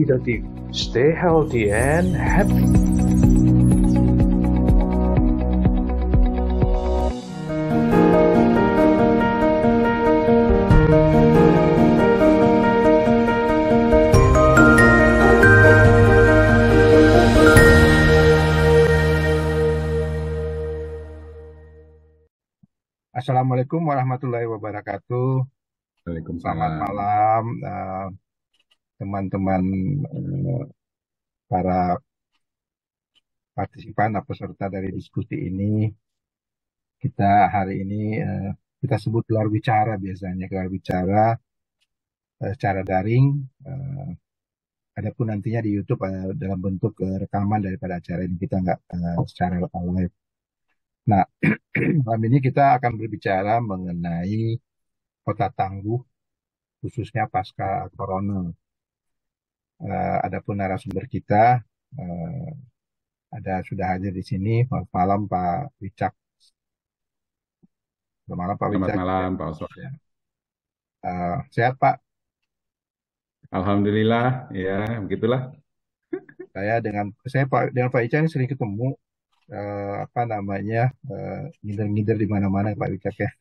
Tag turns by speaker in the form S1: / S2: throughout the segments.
S1: Hidativ. Stay healthy and happy.
S2: Assalamualaikum warahmatullahi wabarakatuh. Waalaikumsalam. Selamat malam. Uh, teman-teman eh, para partisipan atau peserta dari diskusi ini kita hari ini eh, kita sebut luar bicara biasanya luar bicara eh, secara daring adapun nantinya di YouTube dalam bentuk rekaman daripada acara ini kita nggak secara live Nah, malam ini kita akan berbicara mengenai kota tangguh, khususnya pasca corona. Uh, adapun narasumber kita uh, ada sudah hadir di sini. Selamat malam Pak Wicak. Selamat malam Pak Wicak. Selamat malam Pak Oswald. Ya. Uh, sehat Pak.
S1: Alhamdulillah, ya
S2: begitulah. Saya dengan saya Pak dengan Pak Wicak ini sering ketemu uh, apa namanya ngider-ngider di mana-mana Pak Wicak ya.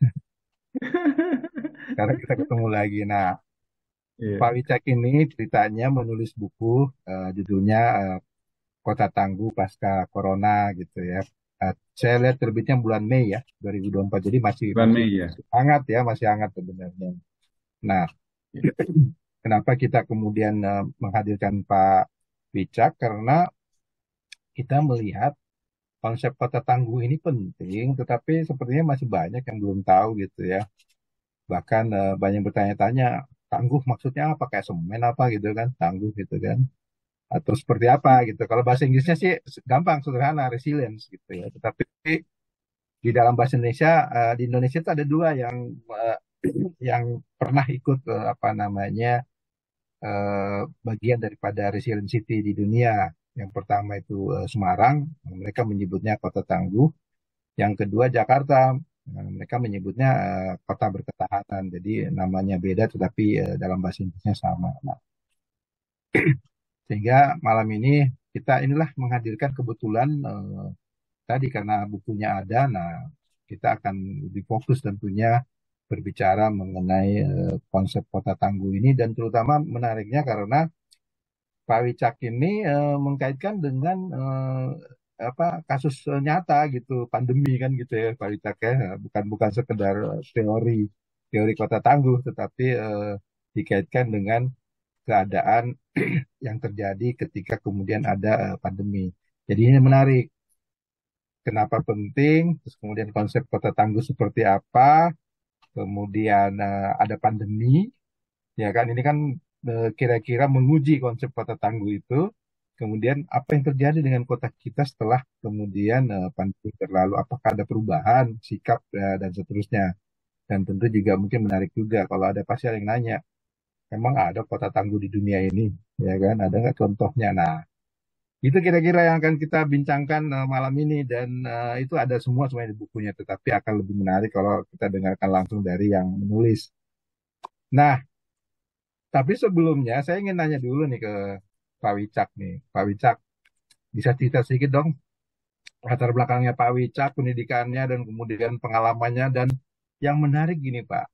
S2: Karena kita ketemu lagi. Nah, Yeah. Pak Wicak ini ceritanya menulis buku uh, judulnya uh, Kota Tangguh Pasca Corona gitu ya. Uh, saya lihat terbitnya bulan Mei ya 2024 jadi masih, bulan Mei, ya. masih hangat ya masih hangat sebenarnya. Nah iya. kenapa kita kemudian uh, menghadirkan Pak Wicak karena kita melihat konsep kota tangguh ini penting, tetapi sepertinya masih banyak yang belum tahu gitu ya. Bahkan uh, banyak bertanya-tanya tangguh maksudnya apa kayak semen apa gitu kan tangguh gitu kan atau seperti apa gitu kalau bahasa Inggrisnya sih gampang sederhana resilience gitu ya tetapi di dalam bahasa Indonesia eh, di Indonesia itu ada dua yang eh, yang pernah ikut eh, apa namanya bagian daripada resilient city di dunia yang pertama itu Semarang mereka menyebutnya kota tangguh yang kedua Jakarta mereka menyebutnya uh, kota berketahanan. Jadi namanya beda tetapi uh, dalam bahasa Inggrisnya sama. Nah, sehingga malam ini kita inilah menghadirkan kebetulan uh, tadi karena bukunya ada. Nah, kita akan lebih fokus tentunya berbicara mengenai uh, konsep kota tangguh ini dan terutama menariknya karena Pak Wicak ini uh, mengkaitkan dengan uh, apa kasus e, nyata gitu pandemi kan gitu ya Pak ya bukan bukan sekedar teori teori kota tangguh tetapi eh, dikaitkan dengan keadaan yang terjadi ketika kemudian ada eh, pandemi. Jadi ini menarik. Kenapa penting? Terus kemudian konsep kota tangguh seperti apa? Kemudian eh, ada pandemi, ya kan? Ini kan e, kira-kira menguji konsep kota tangguh itu kemudian apa yang terjadi dengan kota kita setelah kemudian uh, pandemi berlalu apakah ada perubahan sikap uh, dan seterusnya dan tentu juga mungkin menarik juga kalau ada pasien yang nanya emang ada kota tangguh di dunia ini ya kan ada nggak contohnya nah itu kira-kira yang akan kita bincangkan uh, malam ini dan uh, itu ada semua semuanya di bukunya tetapi akan lebih menarik kalau kita dengarkan langsung dari yang menulis nah tapi sebelumnya saya ingin nanya dulu nih ke Pak Wicak nih. Pak Wicak, bisa cerita sedikit dong latar belakangnya Pak Wicak, pendidikannya, dan kemudian pengalamannya. Dan yang menarik gini Pak,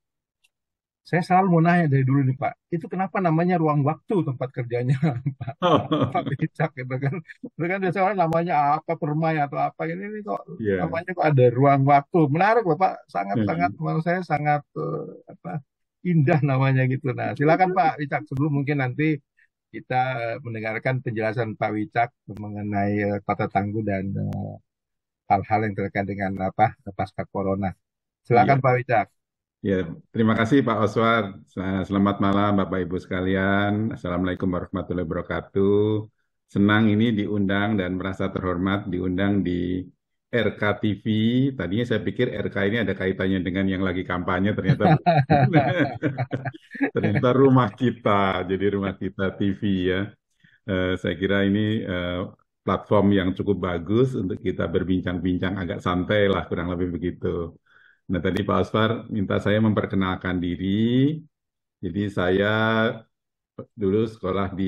S2: saya selalu mau nanya dari dulu nih Pak, itu kenapa namanya ruang waktu tempat kerjanya
S3: Pak, Pak
S2: Wicak gitu kan? Itu kan biasanya orang namanya apa permai atau apa ini, gitu. ini kok yeah. namanya kok ada ruang waktu. Menarik pak sangat yeah. sangat menurut saya sangat eh, apa indah namanya gitu. Nah silakan Pak Wicak sebelum mungkin nanti kita mendengarkan penjelasan Pak Wicak mengenai tata eh, tangguh dan eh, hal-hal yang terkait dengan apa pasca corona. Silakan ya. Pak Wicak. Ya,
S1: terima kasih Pak Oswar. Selamat malam Bapak Ibu sekalian. Assalamualaikum warahmatullahi wabarakatuh. Senang ini diundang dan merasa terhormat diundang di RKTV. Tadinya saya pikir RK ini ada kaitannya dengan yang lagi kampanye, ternyata ternyata rumah kita, jadi rumah kita TV ya. Uh, saya kira ini uh, platform yang cukup bagus untuk kita berbincang-bincang agak santai lah, kurang lebih begitu. Nah tadi Pak Aspar minta saya memperkenalkan diri. Jadi saya dulu sekolah di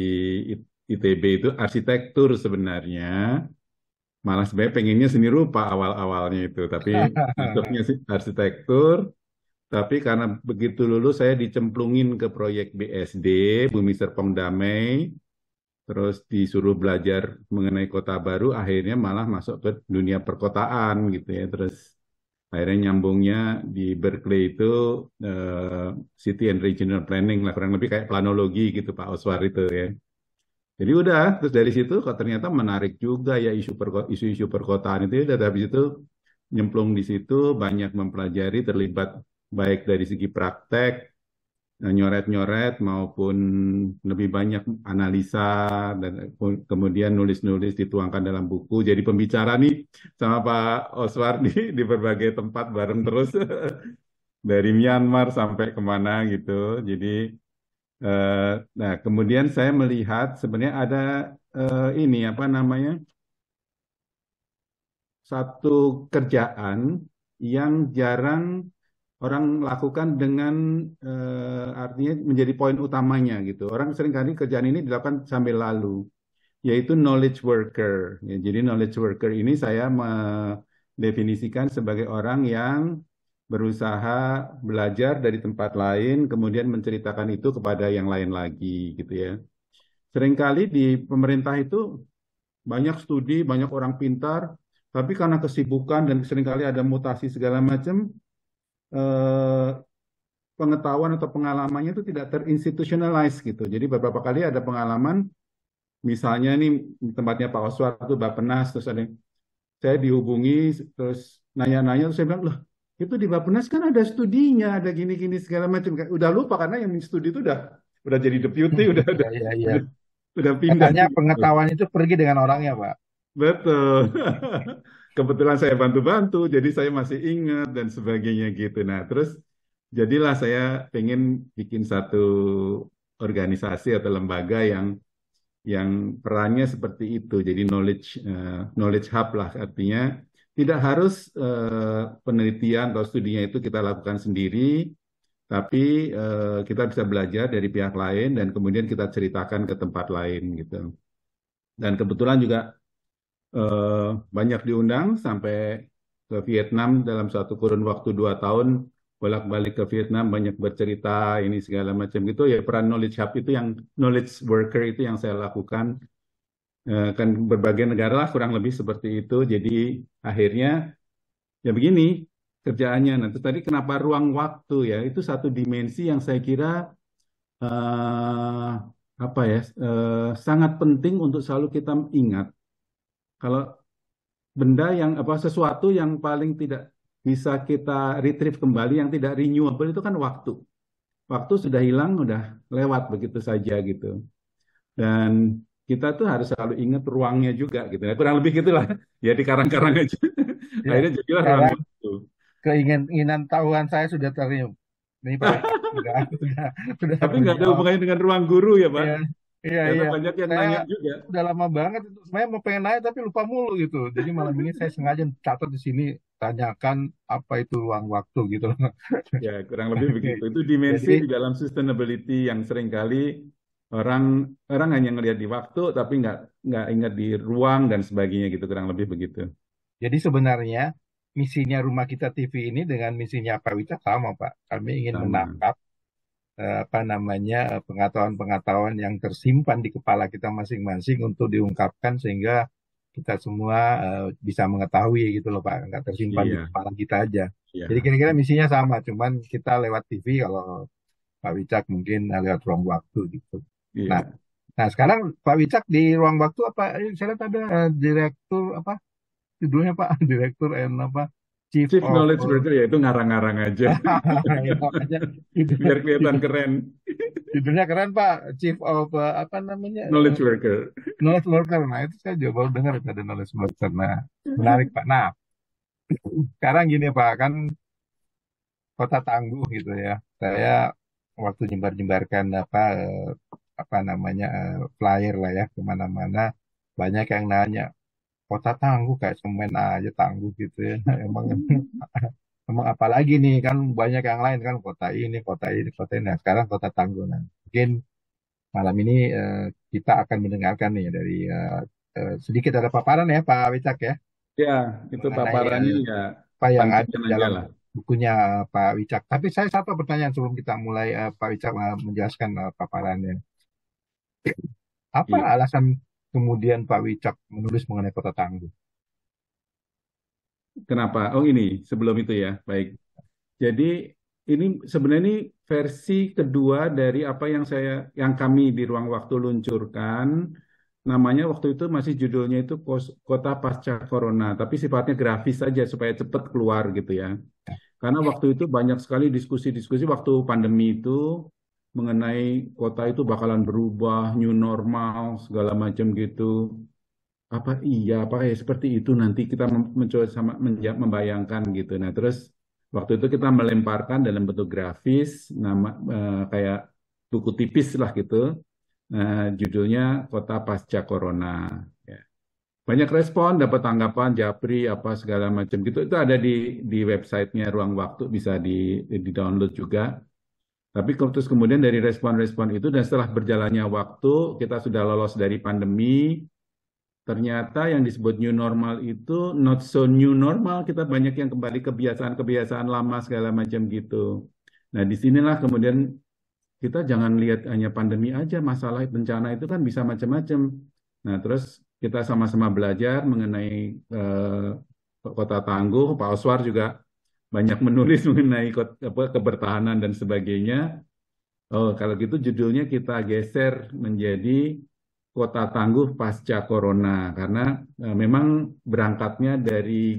S1: ITB itu arsitektur sebenarnya malah sebenarnya pengennya seni rupa awal-awalnya itu tapi sih arsitektur tapi karena begitu lulus saya dicemplungin ke proyek BSD Bumi Serpong Damai terus disuruh belajar mengenai kota baru akhirnya malah masuk ke dunia perkotaan gitu ya terus akhirnya nyambungnya di Berkeley itu uh, City and Regional Planning lah kurang lebih kayak planologi gitu Pak Oswar itu ya jadi udah, terus dari situ kok ternyata menarik juga ya isu perko, isu-isu perkotaan itu. udah habis itu nyemplung di situ, banyak mempelajari, terlibat baik dari segi praktek, eh, nyoret-nyoret maupun lebih banyak analisa dan eh, kemudian nulis-nulis dituangkan dalam buku. Jadi pembicara nih sama Pak Oswardi di berbagai tempat bareng terus dari Myanmar sampai kemana gitu. Jadi Eh, nah, kemudian saya melihat sebenarnya ada uh, ini apa namanya satu kerjaan yang jarang orang lakukan dengan uh, artinya menjadi poin utamanya gitu. Orang seringkali kerjaan ini dilakukan sambil lalu, yaitu knowledge worker. Ya, jadi knowledge worker ini saya mendefinisikan sebagai orang yang berusaha belajar dari tempat lain, kemudian menceritakan itu kepada yang lain lagi, gitu ya. Seringkali di pemerintah itu banyak studi, banyak orang pintar, tapi karena kesibukan dan seringkali ada mutasi segala macam, eh, pengetahuan atau pengalamannya itu tidak terinstitutionalize gitu. Jadi beberapa kali ada pengalaman, misalnya nih tempatnya Pak Oswar itu Bapenas, terus ada yang, saya dihubungi, terus nanya-nanya, terus saya bilang, loh itu di Bapenas kan ada studinya, ada gini-gini segala macam. Udah lupa karena yang studi itu udah udah jadi deputy, hmm, udah udah ya, ya. udah, udah pindah. Katanya gitu. pengetahuan
S2: itu pergi dengan orangnya, Pak.
S1: Betul. Kebetulan saya bantu-bantu, jadi saya masih ingat dan sebagainya gitu. Nah, terus jadilah saya pengen bikin satu organisasi atau lembaga yang yang perannya seperti itu. Jadi knowledge uh, knowledge hub lah artinya tidak harus eh, penelitian atau studinya itu kita lakukan sendiri, tapi eh, kita bisa belajar dari pihak lain dan kemudian kita ceritakan ke tempat lain gitu. Dan kebetulan juga eh, banyak diundang sampai ke Vietnam dalam satu kurun waktu dua tahun bolak-balik ke Vietnam banyak bercerita ini segala macam gitu ya peran knowledge hub itu yang knowledge worker itu yang saya lakukan Eh, kan berbagai negara lah kurang lebih seperti itu. Jadi akhirnya ya begini kerjaannya. Nah, itu tadi kenapa ruang waktu ya itu satu dimensi yang saya kira uh, apa ya uh, sangat penting untuk selalu kita ingat kalau benda yang apa sesuatu yang paling tidak bisa kita retrieve kembali yang tidak renewable itu kan waktu. Waktu sudah hilang, sudah lewat begitu saja gitu. Dan kita tuh harus selalu ingat ruangnya juga gitu ya. Kurang lebih gitulah. Ya di karang-karang aja.
S2: Ya, Akhirnya jadilah ruang itu. Keinginan tahuan saya sudah terium. Ini Pak. sudah, sudah, Tapi nggak ada hubungannya
S1: dengan ruang guru ya Pak. Ya. Iya, iya, iya. Banyak yang saya, nanya juga.
S2: Udah lama banget itu. Saya mau pengen nanya tapi lupa mulu gitu. Jadi malam ini saya sengaja catat di sini tanyakan apa itu ruang waktu gitu.
S1: ya, kurang lebih begitu. Itu dimensi Jadi, di dalam sustainability yang seringkali orang orang hanya ngelihat di
S2: waktu tapi nggak nggak ingat di ruang dan sebagainya gitu kurang lebih begitu. Jadi sebenarnya misinya Rumah Kita TV ini dengan misinya Pak Wita sama Pak. Kami ingin sama. menangkap eh, apa namanya pengetahuan-pengetahuan yang tersimpan di kepala kita masing-masing untuk diungkapkan sehingga kita semua eh, bisa mengetahui gitu loh Pak, nggak tersimpan iya. di kepala kita aja. Iya. Jadi kira-kira misinya sama, cuman kita lewat TV kalau Pak Wicak mungkin lewat ruang waktu gitu. Iya. Nah, nah sekarang Pak Wicak di ruang waktu apa? Eh, saya lihat ada uh, direktur apa? Judulnya Pak Direktur and apa? Chief, Chief of, Knowledge Worker
S1: ya itu ngarang-ngarang aja.
S2: Ya, Biar kelihatan keren. Judulnya keren Pak, Chief of uh, apa namanya? Knowledge Worker. Knowledge Worker. Nah, itu saya juga baru dengar ada Knowledge Worker. Nah, menarik Pak. Nah, sekarang gini Pak, kan kota tangguh gitu ya. Saya waktu jembar-jembarkan apa apa namanya uh, flyer lah ya kemana-mana banyak yang nanya kota tangguh kayak semen aja tangguh gitu ya emang hmm. emang apalagi nih kan banyak yang lain kan kota ini kota ini kota ini nah, sekarang kota tangguh nah mungkin malam ini uh, kita akan mendengarkan nih dari uh, uh, sedikit ada paparan ya Pak Wicak ya
S1: ya itu Mengenai, paparannya
S2: ya apa yang ada dalam lah bukunya Pak Wicak. Tapi saya satu pertanyaan sebelum kita mulai uh, Pak Wicak uh, menjelaskan uh, paparannya. Apa iya. alasan kemudian Pak Wicak menulis mengenai kota tangguh?
S1: Kenapa? Oh ini sebelum itu ya, baik. Jadi ini sebenarnya ini versi kedua dari apa yang saya, yang kami di ruang waktu luncurkan. Namanya waktu itu masih judulnya itu Kota Pasca Corona, tapi sifatnya grafis saja supaya cepat keluar gitu ya. ya. Karena waktu itu banyak sekali diskusi-diskusi waktu pandemi itu mengenai kota itu bakalan berubah, new normal, segala macam gitu. Apa iya, apa ya seperti itu nanti kita mencoba sama membayangkan gitu. Nah, terus waktu itu kita melemparkan dalam bentuk grafis nama eh, kayak buku tipis lah gitu. Nah, judulnya Kota Pasca Corona. Ya. Banyak respon, dapat tanggapan, japri, apa segala macam gitu. Itu ada di di websitenya Ruang Waktu, bisa di di download juga tapi terus kemudian dari respon-respon itu dan setelah berjalannya waktu kita sudah lolos dari pandemi, ternyata yang disebut new normal itu not so new normal, kita banyak yang kembali kebiasaan-kebiasaan lama segala macam gitu. Nah, disinilah kemudian kita jangan lihat hanya pandemi aja, masalah bencana itu kan bisa macam-macam. Nah, terus kita sama-sama belajar mengenai eh, kota tangguh, Pak Oswar juga banyak menulis mengenai apa, kebertahanan dan sebagainya. Oh, kalau gitu judulnya kita geser menjadi Kota Tangguh Pasca Corona karena eh, memang berangkatnya dari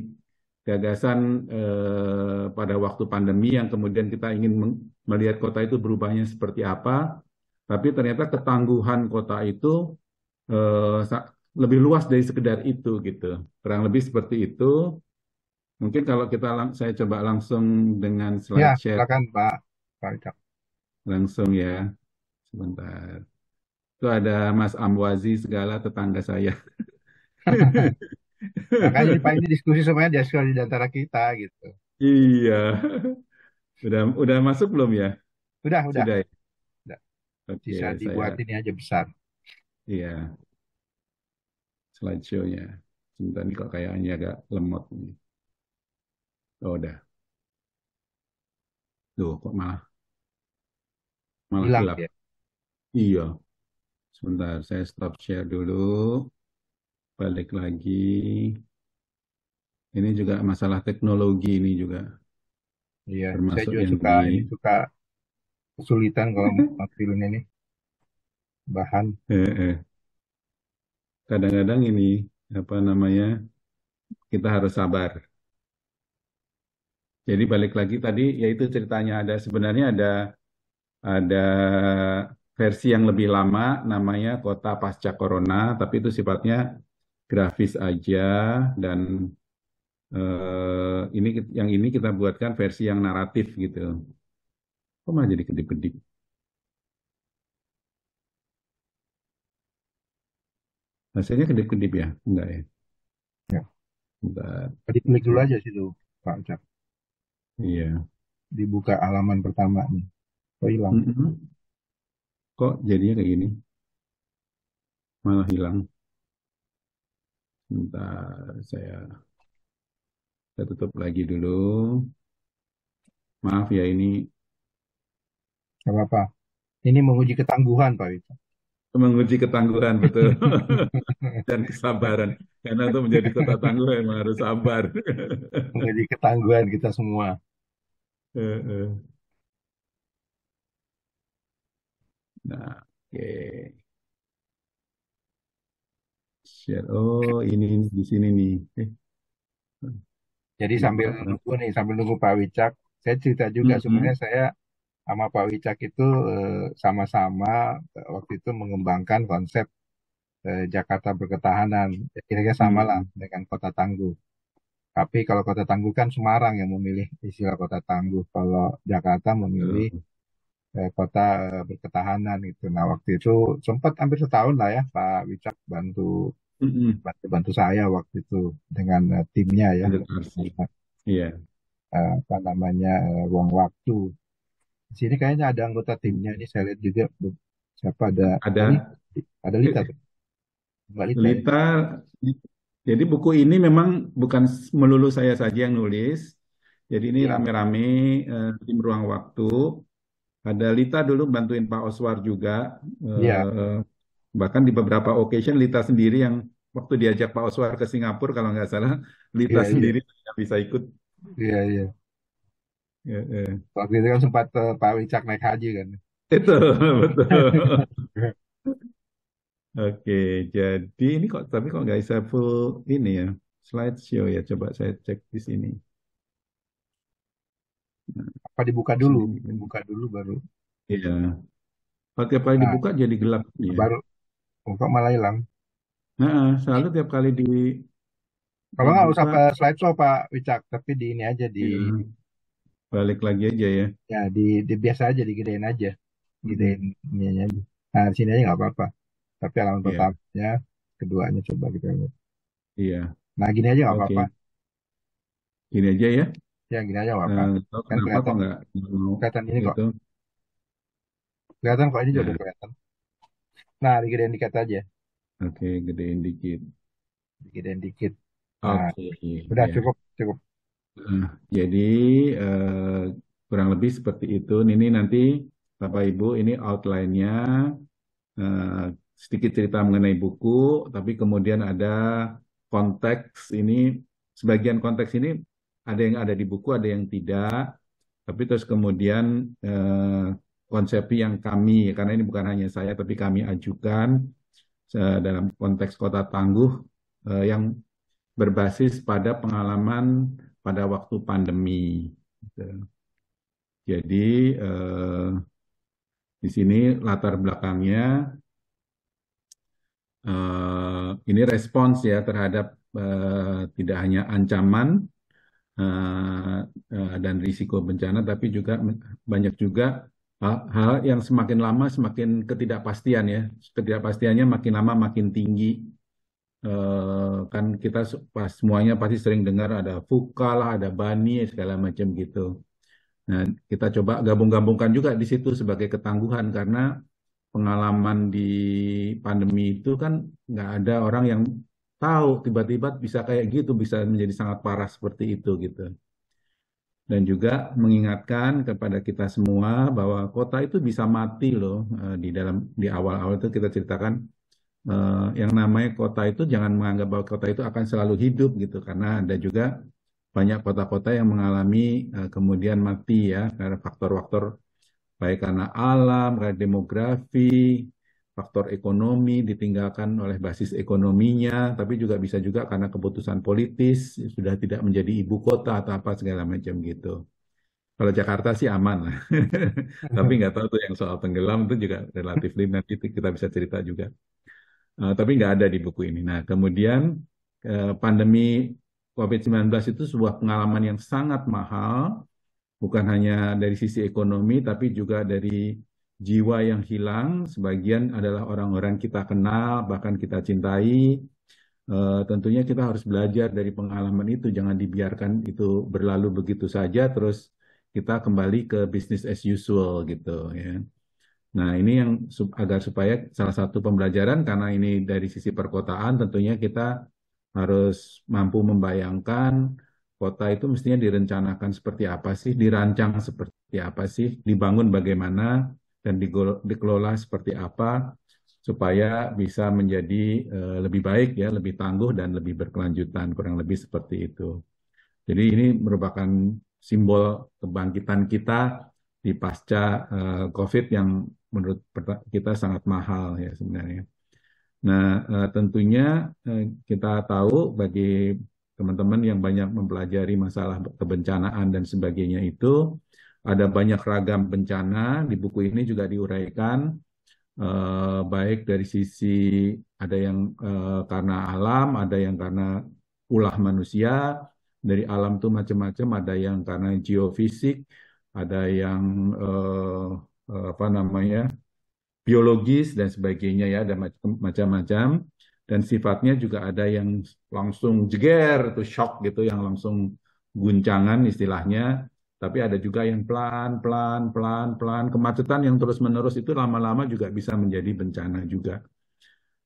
S1: gagasan eh, pada waktu pandemi yang kemudian kita ingin melihat kota itu berubahnya seperti apa, tapi ternyata ketangguhan kota itu eh, lebih luas dari sekedar itu gitu. Kurang lebih seperti itu. Mungkin kalau kita lang saya coba langsung dengan slide ya, share. silakan
S2: Pak. Pak Richard.
S1: Langsung ya. Sebentar. Itu ada Mas Amwazi segala tetangga saya.
S2: Makanya Pak ini diskusi semuanya diskusi di antara kita gitu.
S1: Iya. Udah udah masuk belum ya? Udah, udah. Sudah. Ya? Udah. Oke, Bisa dibuat saya... ini aja besar. Iya. show nya Sebentar ini kok kayaknya agak lemot nih. Oh, udah. tuh kok malah malah Hilang, gelap. Ya? Iya. Sebentar, saya stop share dulu. Balik lagi. Ini juga
S2: masalah teknologi ini juga. Iya, termasuk saya juga yang suka ini. suka kesulitan kalau film eh? ini. Bahan. Eh, eh.
S1: Kadang-kadang ini apa namanya? Kita harus sabar jadi balik lagi tadi yaitu ceritanya ada sebenarnya ada ada versi yang lebih lama namanya Kota Pasca Corona tapi itu sifatnya grafis aja dan eh, ini yang ini kita buatkan versi yang naratif gitu. Kok malah jadi kedip-kedip?
S2: Hasilnya kedip-kedip ya? Enggak ya? Ya. Enggak. Kedip-kedip dulu aja sih tuh, Pak Cak. Iya. Dibuka alaman pertama nih. Kok hilang? Mm -hmm. Kok jadinya kayak gini?
S1: Malah hilang. Entah saya saya tutup lagi dulu. Maaf ya ini.
S2: Gak apa-apa. Ini menguji ketangguhan Pak Wito.
S1: Menguji ketangguhan betul. Dan kesabaran. Karena itu menjadi kota tangguh emang harus sabar.
S2: menjadi ketangguhan kita semua. Nah,
S3: oke. Share. Oh, ini, di sini nih. Eh,
S2: Jadi sambil lupa. nunggu nih, sambil nunggu Pak Wicak, saya cerita juga sebenarnya -hmm. sebenarnya saya sama Pak Wicak itu eh, sama-sama eh, waktu itu mengembangkan konsep eh, Jakarta berketahanan. Kira-kira sama lah mm dengan Kota Tangguh. Tapi kalau kota tangguh kan Semarang yang memilih istilah kota tangguh. Kalau Jakarta memilih eh, kota eh, berketahanan gitu. Nah waktu itu sempat hampir setahun lah ya Pak Wicak bantu bantu bantu saya waktu itu dengan uh, timnya ya. Iya. Uh, apa namanya uh, eh, uang waktu. Di sini kayaknya ada anggota timnya ini saya lihat juga siapa ada ada ada Lita tuh. Mbak Lita. Ya? Lita jadi buku ini memang bukan melulu saya
S1: saja yang nulis. Jadi ini rame iya. rame-rame uh, eh, tim ruang waktu. Ada Lita dulu bantuin Pak Oswar juga. Uh, ya. Bahkan di beberapa occasion Lita sendiri yang waktu diajak Pak Oswar ke Singapura kalau nggak salah, Lita ya, sendiri tidak bisa ikut. Iya iya.
S2: Ya, ya. itu kan sempat uh, Pak Wicak naik haji kan.
S1: Itu betul. Oke, jadi ini kok tapi kok nggak bisa full ini ya slide show ya. Coba saya cek di
S2: sini. Apa dibuka dulu? Dibuka dulu baru.
S1: Iya. Kalau tiap kali nah, dibuka jadi gelap ya. Baru
S2: oh, Kok malah hilang.
S1: Nah, selalu tiap kali di Kalau nggak usah ke
S2: slide show Pak Wicak, tapi di ini aja di iya. Balik lagi aja ya. Ya di, di biasa aja digedein aja, hmm. gedein ini aja. Nah, di sini aja nggak apa-apa tapi alamat yeah. tetapnya keduanya coba kita lihat iya yeah. nah gini aja nggak okay. apa-apa gini aja ya ya gini aja nggak apa-apa uh, kan kelihatan nggak kelihatan ini gitu. kok kelihatan kok ini nah. juga kelihatan nah digedein dikit aja oke okay, gedein dikit digedein dikit nah, oke okay. udah yeah. cukup cukup uh,
S1: jadi uh, kurang lebih seperti itu ini nanti Bapak Ibu ini outline-nya uh, sedikit cerita mengenai buku, tapi kemudian ada konteks ini, sebagian konteks ini ada yang ada di buku, ada yang tidak, tapi terus kemudian eh, konsep yang kami, karena ini bukan hanya saya, tapi kami ajukan eh, dalam konteks kota tangguh eh, yang berbasis pada pengalaman pada waktu pandemi. Gitu. Jadi eh, di sini latar belakangnya uh, ini respons ya terhadap uh, tidak hanya ancaman uh, uh, dan risiko bencana, tapi juga banyak juga hal-hal yang semakin lama semakin ketidakpastian ya ketidakpastiannya makin lama makin tinggi uh, kan kita pas semuanya pasti sering dengar ada fuka ada bani segala macam gitu nah kita coba gabung-gabungkan juga di situ sebagai ketangguhan karena pengalaman di pandemi itu kan nggak ada orang yang tahu tiba-tiba bisa kayak gitu bisa menjadi sangat parah seperti itu gitu dan juga mengingatkan kepada kita semua bahwa kota itu bisa mati loh eh, di dalam di awal-awal itu kita ceritakan eh, yang namanya kota itu jangan menganggap bahwa kota itu akan selalu hidup gitu karena ada juga banyak kota-kota yang mengalami eh, kemudian mati ya karena faktor-faktor baik karena alam, karena demografi, faktor ekonomi ditinggalkan oleh basis ekonominya, tapi juga bisa juga karena keputusan politis sudah tidak menjadi ibu kota atau apa segala macam gitu. Kalau Jakarta sih aman lah, tapi nggak tahu tuh yang soal tenggelam itu juga relatif nanti kita bisa cerita juga. Uh, tapi nggak ada di buku ini. Nah kemudian uh, pandemi COVID-19 itu sebuah pengalaman yang sangat mahal bukan hanya dari sisi ekonomi tapi juga dari jiwa yang hilang sebagian adalah orang-orang kita kenal bahkan kita cintai e, tentunya kita harus belajar dari pengalaman itu jangan dibiarkan itu berlalu begitu saja terus kita kembali ke bisnis as usual gitu ya nah ini yang agar supaya salah satu pembelajaran karena ini dari sisi perkotaan tentunya kita harus mampu membayangkan kota itu mestinya direncanakan seperti apa sih, dirancang seperti apa sih, dibangun bagaimana, dan dikelola seperti apa supaya bisa menjadi eh, lebih baik ya, lebih tangguh dan lebih berkelanjutan kurang lebih seperti itu. Jadi ini merupakan simbol kebangkitan kita di pasca eh, COVID yang menurut kita sangat mahal ya sebenarnya. Nah, eh, tentunya kita tahu bagi teman-teman yang banyak mempelajari masalah kebencanaan dan sebagainya itu ada banyak ragam bencana di buku ini juga diuraikan eh, baik dari sisi ada yang eh, karena alam, ada yang karena ulah manusia, dari alam tuh macam-macam, ada yang karena geofisik, ada yang eh, eh apa namanya biologis dan sebagainya ya ada macam-macam dan sifatnya juga ada yang langsung jeger atau shock gitu yang langsung guncangan istilahnya tapi ada juga yang pelan pelan pelan pelan kemacetan yang terus menerus itu lama-lama juga bisa menjadi bencana juga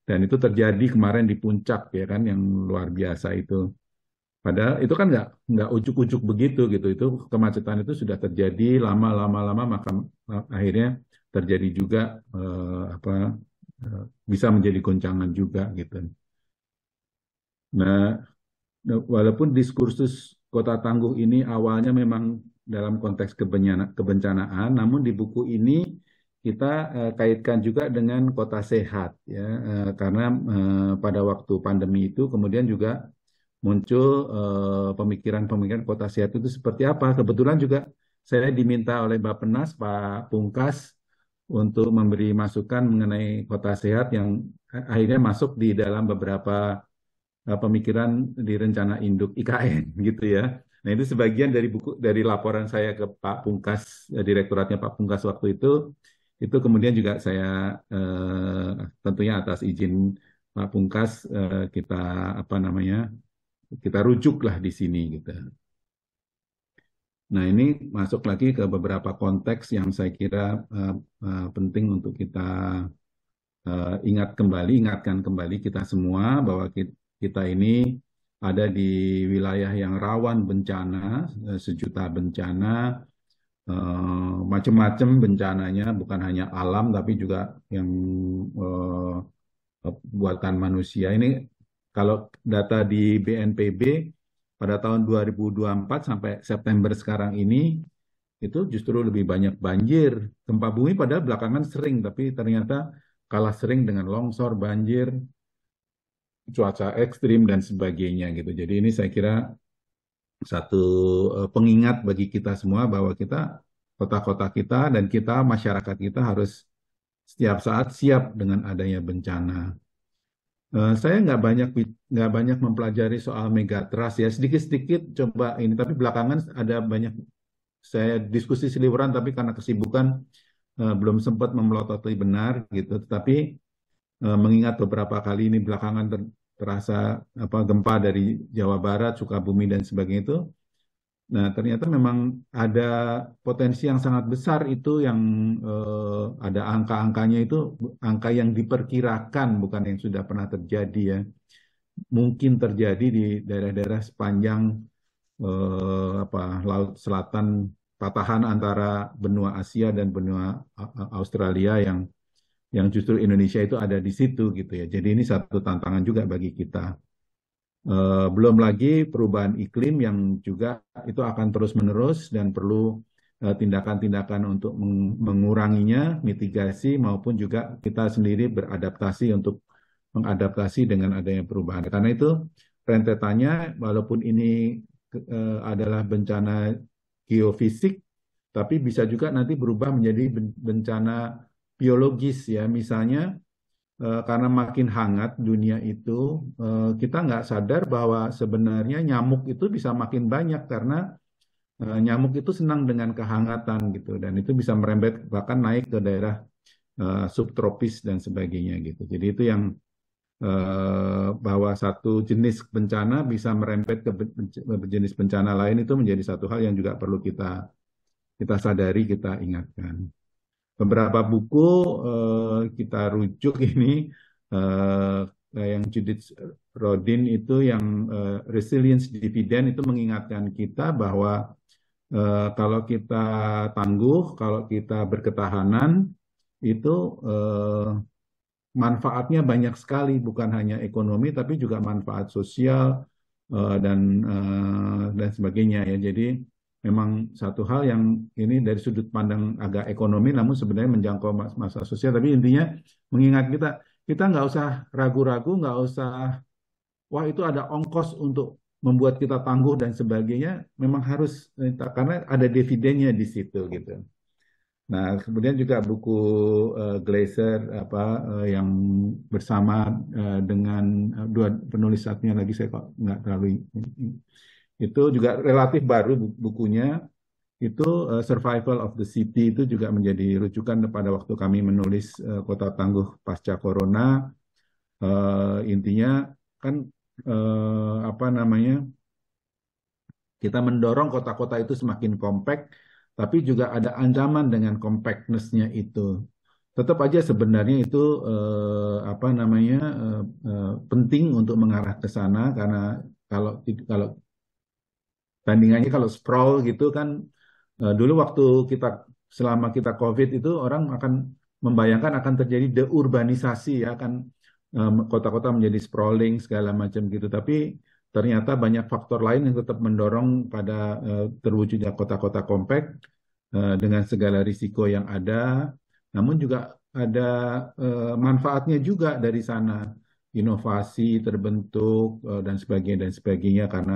S1: dan itu terjadi kemarin di puncak ya kan yang luar biasa itu Padahal itu kan nggak nggak ujuk-ujuk begitu gitu. Itu kemacetan itu sudah terjadi lama-lama lama maka akhirnya terjadi juga eh, apa Eh, bisa menjadi goncangan juga gitu. Nah, nah, walaupun diskursus kota tangguh ini awalnya memang dalam konteks kebencanaan, namun di buku ini kita eh, kaitkan juga dengan kota sehat ya eh, karena eh, pada waktu pandemi itu kemudian juga muncul eh, pemikiran-pemikiran kota sehat itu seperti apa kebetulan juga saya diminta oleh Bapak Penas Pak Pungkas untuk memberi masukan mengenai kota sehat yang akhirnya masuk di dalam beberapa eh, pemikiran di rencana induk IKN gitu ya. Nah itu sebagian dari buku dari laporan saya ke Pak Pungkas eh, direkturatnya Pak Pungkas waktu itu itu kemudian juga saya eh, tentunya atas izin Pak Pungkas eh, kita apa namanya kita rujuklah di sini gitu. Nah, ini masuk lagi ke beberapa konteks yang saya kira uh, uh, penting untuk kita uh, ingat kembali, ingatkan kembali kita semua bahwa kita, ini ada di wilayah yang rawan bencana, sejuta bencana, uh, macam-macam bencananya, bukan hanya alam tapi juga yang uh, buatan manusia. Ini kalau data di BNPB pada tahun 2024 sampai September sekarang ini itu justru lebih banyak banjir. Gempa bumi padahal belakangan sering, tapi ternyata kalah sering dengan longsor, banjir, cuaca ekstrim, dan sebagainya gitu. Jadi ini saya kira satu eh, pengingat bagi kita semua bahwa kita, kota-kota kita dan kita, masyarakat kita harus setiap saat siap dengan adanya bencana. Eh, saya nggak banyak nggak banyak mempelajari soal megatrust ya sedikit-sedikit coba ini tapi belakangan ada banyak saya diskusi seliburan tapi karena kesibukan uh, belum sempat memelototi benar gitu tetapi uh, mengingat beberapa kali ini belakangan ter terasa apa gempa dari Jawa Barat Sukabumi dan sebagainya itu Nah, ternyata memang ada potensi yang sangat besar itu yang eh, ada angka-angkanya itu angka yang diperkirakan bukan yang sudah pernah terjadi ya. Mungkin terjadi di daerah-daerah sepanjang eh, apa laut selatan patahan antara benua Asia dan benua Australia yang yang justru Indonesia itu ada di situ gitu ya. Jadi ini satu tantangan juga bagi kita. Eh, belum lagi perubahan iklim yang juga itu akan terus-menerus dan perlu eh, tindakan-tindakan untuk menguranginya, mitigasi maupun juga kita sendiri beradaptasi untuk mengadaptasi dengan adanya perubahan. Karena itu rentetannya walaupun ini eh, adalah bencana geofisik tapi bisa juga nanti berubah menjadi bencana biologis ya. Misalnya Eh, karena makin hangat dunia itu, eh, kita nggak sadar bahwa sebenarnya nyamuk itu bisa makin banyak karena eh, nyamuk itu senang dengan kehangatan gitu dan itu bisa merembet bahkan naik ke daerah subtropis dan sebagainya gitu. Jadi itu yang bahwa satu jenis bencana bisa merembet ke jenis bencana lain itu menjadi satu hal yang juga perlu kita kita sadari, kita ingatkan beberapa buku uh, kita rujuk ini uh, yang Judith Rodin itu yang uh, resilience dividend itu mengingatkan kita bahwa uh, kalau kita tangguh, kalau kita berketahanan itu uh, manfaatnya banyak sekali bukan hanya ekonomi tapi juga manfaat sosial uh, dan uh, dan sebagainya ya. Jadi memang satu hal yang ini dari sudut pandang agak ekonomi namun sebenarnya menjangkau mas masalah sosial tapi intinya mengingat kita kita nggak usah ragu-ragu nggak usah wah itu ada ongkos untuk membuat kita tangguh dan sebagainya memang harus eh, karena ada dividennya di situ gitu nah kemudian juga buku uh, eh, Glaser apa uh, yang bersama uh, dengan dua penulis satunya lagi saya kok nggak terlalu itu juga relatif baru bukunya. Itu uh, Survival of the City itu juga menjadi rujukan pada waktu kami menulis uh, Kota Tangguh Pasca Corona. Uh, intinya kan uh, apa namanya? Kita mendorong kota-kota itu semakin kompak tapi juga ada ancaman dengan compactness itu. Tetap aja sebenarnya itu uh, apa namanya uh, uh, penting untuk mengarah ke sana karena kalau kalau bandingannya kalau sprawl gitu kan uh, dulu waktu kita selama kita covid itu orang akan membayangkan akan terjadi deurbanisasi ya kan eh, kota-kota um, menjadi sprawling segala macam gitu tapi ternyata banyak faktor lain yang tetap mendorong pada uh, terwujudnya kota-kota kompak uh, dengan segala risiko yang ada namun juga ada uh, manfaatnya juga dari sana inovasi terbentuk uh, dan sebagainya dan sebagainya karena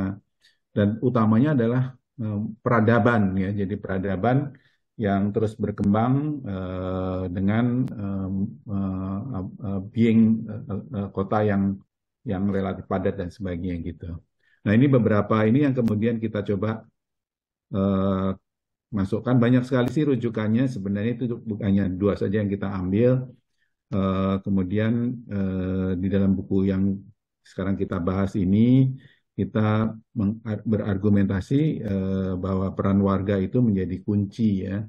S1: dan utamanya adalah eh, peradaban ya jadi peradaban yang terus berkembang uh, dengan um, uh, uh, being uh, uh, kota yang yang relatif padat dan sebagainya gitu. Nah ini beberapa ini yang kemudian kita coba uh, masukkan banyak sekali sih rujukannya sebenarnya itu bukannya dua saja yang kita ambil. Uh, kemudian uh, di dalam buku yang sekarang kita bahas ini kita berargumentasi eh, bahwa peran warga itu menjadi kunci ya.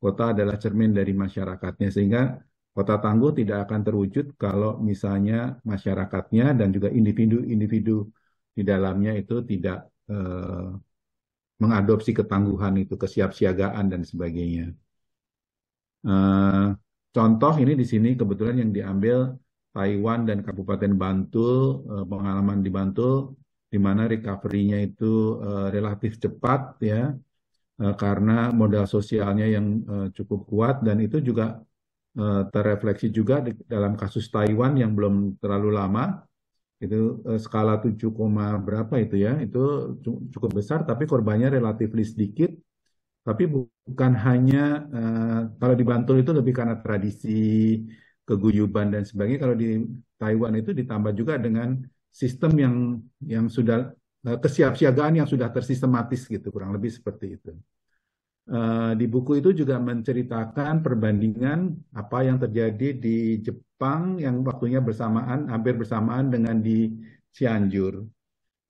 S1: Kota adalah cermin dari masyarakatnya sehingga kota tangguh tidak akan terwujud kalau misalnya masyarakatnya dan juga individu-individu di dalamnya itu tidak eh, mengadopsi ketangguhan itu, kesiapsiagaan dan sebagainya. Eh, contoh ini di sini kebetulan yang diambil Taiwan dan Kabupaten Bantul, eh, pengalaman di Bantul di mana recovery-nya itu uh, relatif cepat ya uh, karena modal sosialnya yang uh, cukup kuat dan itu juga uh, terrefleksi juga di, dalam kasus Taiwan yang belum terlalu lama itu uh, skala 7, berapa itu ya itu cukup besar tapi korbannya relatif sedikit tapi bukan hanya uh, kalau di Bantul itu lebih karena tradisi keguyuban dan sebagainya kalau di Taiwan itu ditambah juga dengan sistem yang yang sudah eh, kesiapsiagaan yang sudah tersistematis gitu kurang lebih seperti itu. Uh, di buku itu juga menceritakan perbandingan apa yang terjadi di Jepang yang waktunya bersamaan hampir bersamaan dengan di Cianjur.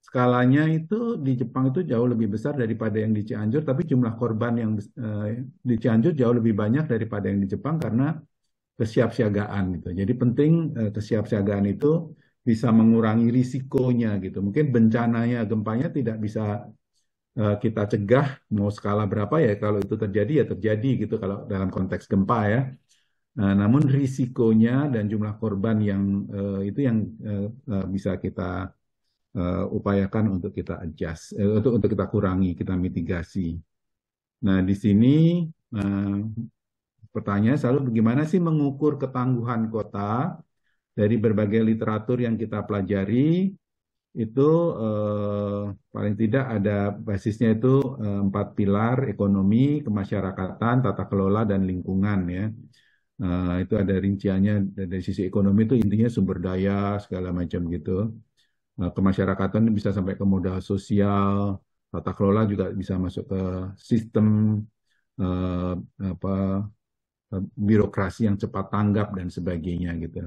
S1: Skalanya itu di Jepang itu jauh lebih besar daripada yang di Cianjur, tapi jumlah korban yang uh, di Cianjur jauh lebih banyak daripada yang di Jepang karena kesiapsiagaan gitu. Jadi penting uh, kesiapsiagaan itu bisa mengurangi risikonya gitu. Mungkin bencananya, gempanya tidak bisa uh, kita cegah mau skala berapa ya kalau itu terjadi ya terjadi gitu kalau dalam konteks gempa ya. Uh, namun risikonya dan jumlah korban yang uh, itu yang uh, uh, bisa kita uh, upayakan untuk kita adjust, uh, untuk untuk kita kurangi, kita mitigasi. Nah di sini uh, pertanyaan selalu bagaimana sih mengukur ketangguhan kota dari berbagai literatur yang kita pelajari itu eh, paling tidak ada basisnya itu eh, empat pilar ekonomi, kemasyarakatan, tata kelola dan lingkungan ya. Eh, itu ada rinciannya dari sisi ekonomi itu intinya sumber daya segala macam gitu. Eh, kemasyarakatan bisa sampai ke modal sosial, tata kelola juga bisa masuk ke sistem eh, apa eh, birokrasi yang cepat tanggap dan sebagainya gitu.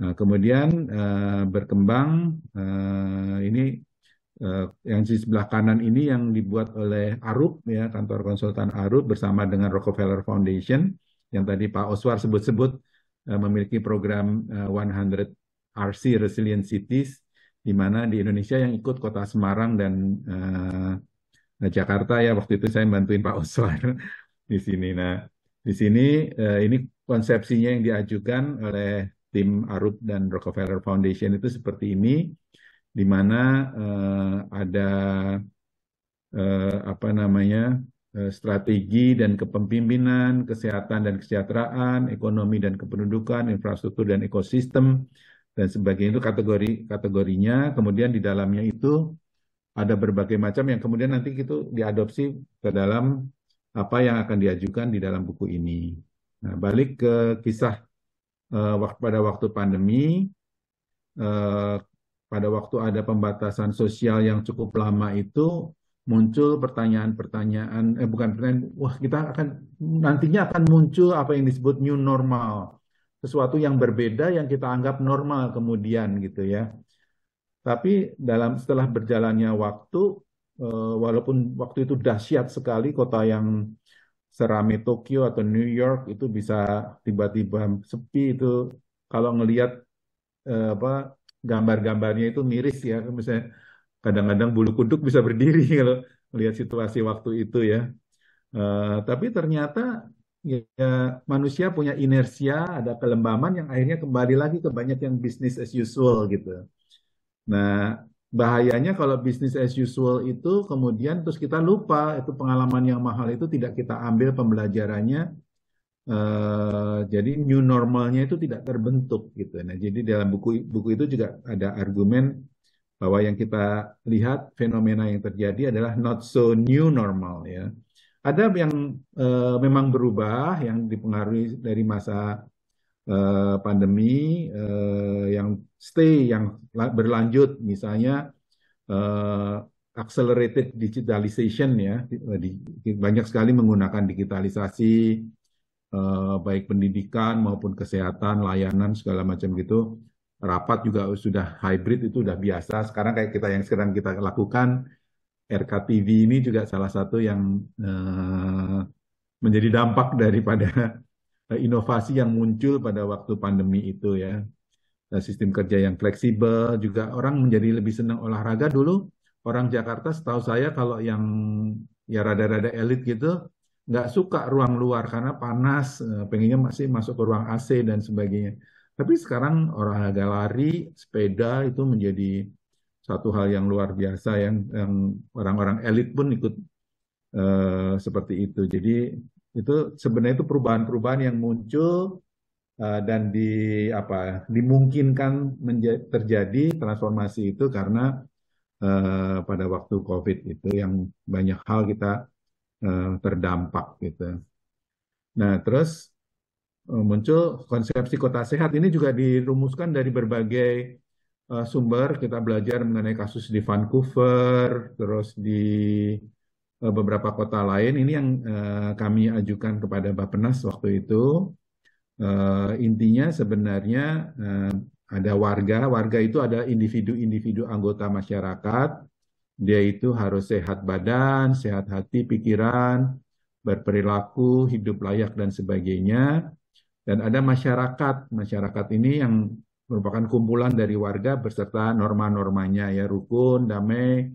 S1: Nah, kemudian uh, berkembang uh, ini uh, yang di sebelah kanan ini yang dibuat oleh Arup ya kantor konsultan Arup bersama dengan Rockefeller Foundation yang tadi Pak Oswar sebut-sebut uh, memiliki program uh, 100 RC Resilient Cities di mana di Indonesia yang ikut kota Semarang dan uh, Jakarta ya waktu itu saya bantuin Pak Oswar di sini. Nah di sini uh, ini konsepsinya yang diajukan oleh tim Arup dan Rockefeller Foundation itu seperti ini, di mana uh, ada uh, apa namanya uh, strategi dan kepemimpinan, kesehatan dan kesejahteraan, ekonomi dan kependudukan, infrastruktur dan ekosistem dan sebagainya itu kategori kategorinya. Kemudian di dalamnya itu ada berbagai macam yang kemudian nanti itu diadopsi ke dalam apa yang akan diajukan di dalam buku ini. Nah, balik ke kisah Eh, pada waktu pandemi, eh, pada waktu ada pembatasan sosial yang cukup lama itu muncul pertanyaan-pertanyaan, eh bukan pertanyaan, wah kita akan nantinya akan muncul apa yang disebut new normal, sesuatu yang berbeda yang kita anggap normal kemudian gitu ya. Tapi dalam setelah berjalannya waktu, eh, walaupun waktu itu dahsyat sekali kota yang serame Tokyo atau New York itu bisa tiba-tiba sepi itu kalau ngelihat eh, apa gambar-gambarnya itu miris ya misalnya kadang-kadang bulu kuduk bisa berdiri kalau melihat situasi waktu itu ya eh, tapi ternyata ya, ya, manusia punya inersia ada kelembaman yang akhirnya kembali lagi ke banyak yang bisnis as usual gitu nah bahayanya kalau bisnis as usual itu kemudian terus kita lupa itu pengalaman yang mahal itu tidak kita ambil pembelajarannya Uh, jadi new normalnya itu tidak terbentuk gitu. Nah, jadi dalam buku buku itu juga ada argumen bahwa yang kita lihat fenomena yang terjadi adalah not so new normal ya. Ada yang uh, memang berubah yang dipengaruhi dari masa Eh, pandemi uh, yang stay yang berlanjut misalnya uh, accelerated digitalization ya di, di, banyak sekali menggunakan digitalisasi uh, baik pendidikan maupun kesehatan layanan segala macam gitu rapat juga sudah hybrid itu sudah biasa sekarang kayak kita yang sekarang kita lakukan RKTV ini juga salah satu yang uh, menjadi dampak daripada Eh, inovasi yang muncul pada waktu pandemi itu ya. Eh, sistem kerja yang fleksibel juga orang menjadi lebih senang olahraga dulu. Orang Jakarta setahu saya kalau yang ya rada-rada elit gitu nggak suka ruang luar karena panas, eh, pengennya masih masuk ke ruang AC dan sebagainya. Tapi sekarang olahraga lari, sepeda itu menjadi satu hal yang luar biasa yang orang-orang elit pun ikut uh, seperti itu. Jadi itu sebenarnya itu perubahan-perubahan yang muncul uh, dan di apa dimungkinkan terjadi transformasi itu karena uh, pada waktu COVID itu yang banyak hal kita uh, terdampak gitu. Nah terus uh, muncul konsepsi kota sehat ini juga dirumuskan dari berbagai uh, sumber kita belajar mengenai kasus di Vancouver terus di Eh, beberapa kota lain. Ini yang eh, kami ajukan kepada Bappenas waktu itu. Eh, intinya sebenarnya ada warga, warga itu ada individu-individu anggota masyarakat. Dia itu harus sehat badan, sehat hati, pikiran, berperilaku, hidup layak dan sebagainya. Dan ada masyarakat, masyarakat ini yang merupakan kumpulan dari warga berserta norma-normanya ya rukun, damai,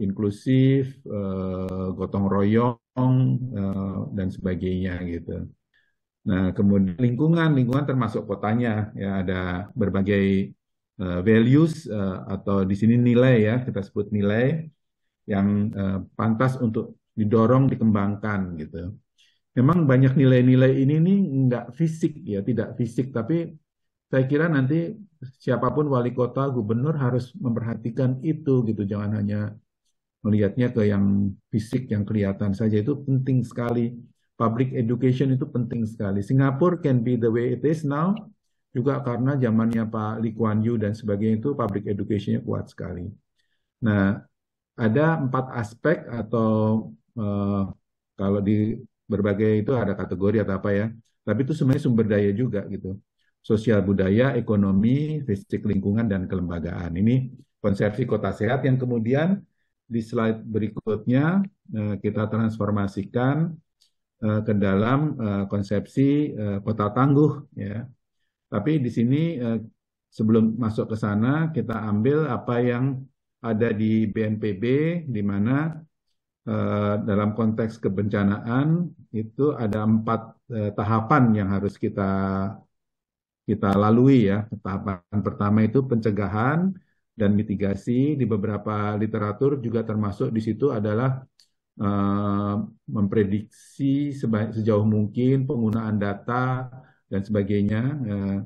S1: inklusif, uh, gotong royong uh, dan sebagainya gitu. Nah, kemudian lingkungan, lingkungan termasuk kotanya ya ada berbagai uh, values uh, atau di sini nilai ya kita sebut nilai yang uh, pantas untuk didorong dikembangkan gitu. Memang banyak nilai-nilai ini nih nggak fisik ya, tidak fisik tapi saya kira nanti siapapun wali kota, gubernur harus memperhatikan itu gitu, jangan hanya melihatnya ke yang fisik yang kelihatan saja itu penting sekali. Public education itu penting sekali. Singapura can be the way it is now juga karena zamannya Pak Lee Kuan Yew dan sebagainya itu public educationnya kuat sekali. Nah, ada empat aspek atau uh, kalau di berbagai itu ada kategori atau apa ya, tapi itu sebenarnya sumber daya juga gitu. Sosial budaya, ekonomi, fisik lingkungan, dan kelembagaan. Ini konsepsi kota sehat yang kemudian di slide berikutnya eh, kita transformasikan eh, ke dalam eh, konsepsi kota tangguh ya. Tapi di sini sebelum masuk ke sana kita ambil apa yang ada di BNPB di mana dalam konteks kebencanaan itu ada empat tahapan yang harus kita kita lalui ya. Tahapan pertama itu pencegahan, dan mitigasi di beberapa literatur juga termasuk di situ adalah uh, memprediksi sejauh mungkin penggunaan data dan sebagainya. Uh,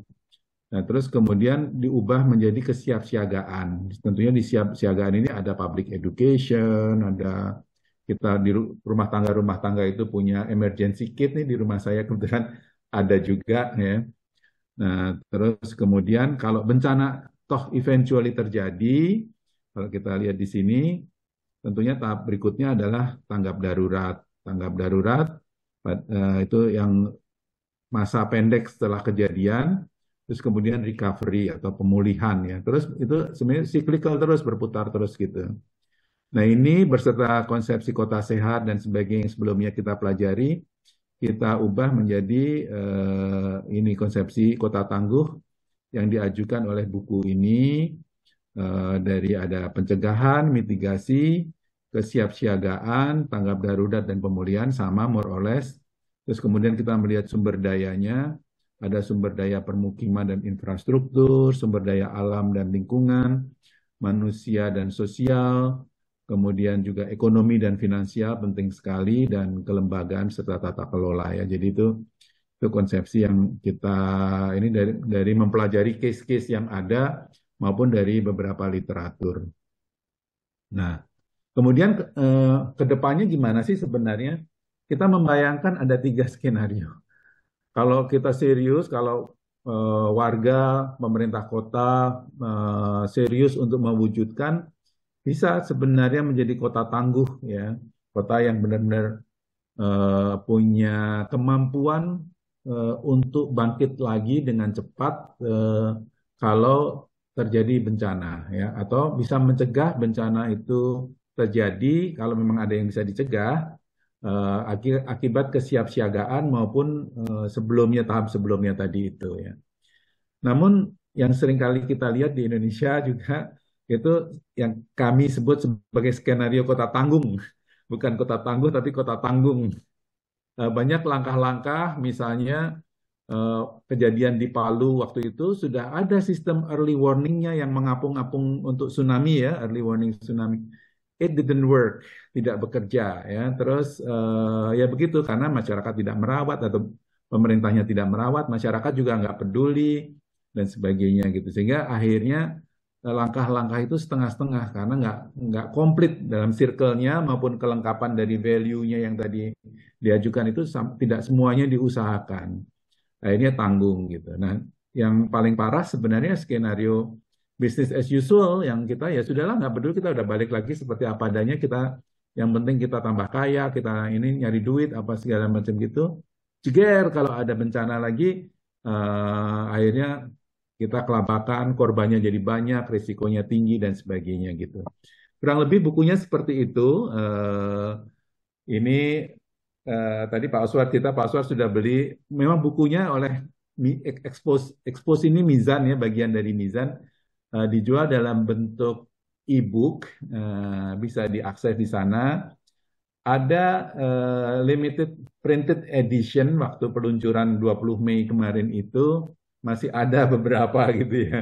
S1: nah, terus kemudian diubah menjadi kesiapsiagaan. Tentunya di siapsiagaan ini ada public education, ada kita di rumah tangga rumah tangga itu punya emergency kit nih di rumah saya kebetulan ada juga ya. Nah, terus kemudian kalau bencana toh eventually terjadi, kalau kita lihat di sini, tentunya tahap berikutnya adalah tanggap darurat. Tanggap darurat eh, itu yang masa pendek setelah kejadian, terus kemudian recovery atau pemulihan ya. Terus itu sebenarnya cyclical terus berputar terus gitu. Nah ini berserta konsepsi kota sehat dan sebagainya yang sebelumnya kita pelajari, kita ubah menjadi eh, ini konsepsi kota tangguh yang diajukan oleh buku ini uh, dari ada pencegahan, mitigasi, kesiapsiagaan, tanggap darurat dan pemulihan sama more or less. Terus kemudian kita melihat sumber dayanya, ada sumber daya permukiman dan infrastruktur, sumber daya alam dan lingkungan, manusia dan sosial, kemudian juga ekonomi dan finansial penting sekali dan kelembagaan serta tata kelola ya. Jadi itu itu konsepsi yang kita ini dari, dari mempelajari case-case yang ada maupun dari beberapa literatur. Nah, kemudian eh, kedepannya gimana sih sebenarnya? Kita membayangkan ada tiga skenario. Kalau kita serius, kalau eh, warga, pemerintah kota eh, serius untuk mewujudkan, bisa sebenarnya menjadi kota tangguh ya, kota yang benar-benar eh, punya kemampuan Eh, untuk bangkit lagi dengan cepat eh, kalau terjadi bencana ya atau bisa mencegah bencana itu terjadi kalau memang ada yang bisa dicegah uh, eh, ak akibat kesiapsiagaan maupun uh, sebelumnya tahap sebelumnya tadi itu ya. Namun yang seringkali kita lihat di Indonesia juga itu yang kami sebut sebagai skenario kota tanggung bukan kota tangguh tapi kota tanggung Eh, banyak langkah-langkah misalnya eh, kejadian di Palu waktu itu sudah ada sistem early warningnya yang mengapung-apung untuk tsunami ya early warning tsunami it didn't work tidak bekerja ya terus eh, ya begitu karena masyarakat tidak merawat atau pemerintahnya tidak merawat masyarakat juga nggak peduli dan sebagainya gitu sehingga akhirnya Eh, langkah-langkah itu setengah-setengah karena nggak nggak komplit dalam circle-nya maupun kelengkapan dari value-nya yang tadi diajukan itu tidak semuanya diusahakan akhirnya tanggung gitu. Nah yang paling parah sebenarnya skenario business as usual yang kita ya sudahlah nggak peduli kita udah balik lagi seperti apa adanya kita yang penting kita tambah kaya kita ini nyari duit apa segala macam gitu. Jeger kalau ada bencana lagi uh, akhirnya kita kelabakan, korbannya jadi banyak, risikonya tinggi dan sebagainya gitu. Kurang lebih bukunya seperti itu. Uh, ini uh, tadi Pak Aswar kita Pak Aswar sudah beli. Memang bukunya oleh expose expose ini Mizan ya bagian dari Mizan uh, dijual dalam bentuk e-book uh, bisa diakses di sana. Ada uh, limited printed edition waktu peluncuran 20 Mei kemarin itu masih ada beberapa gitu ya.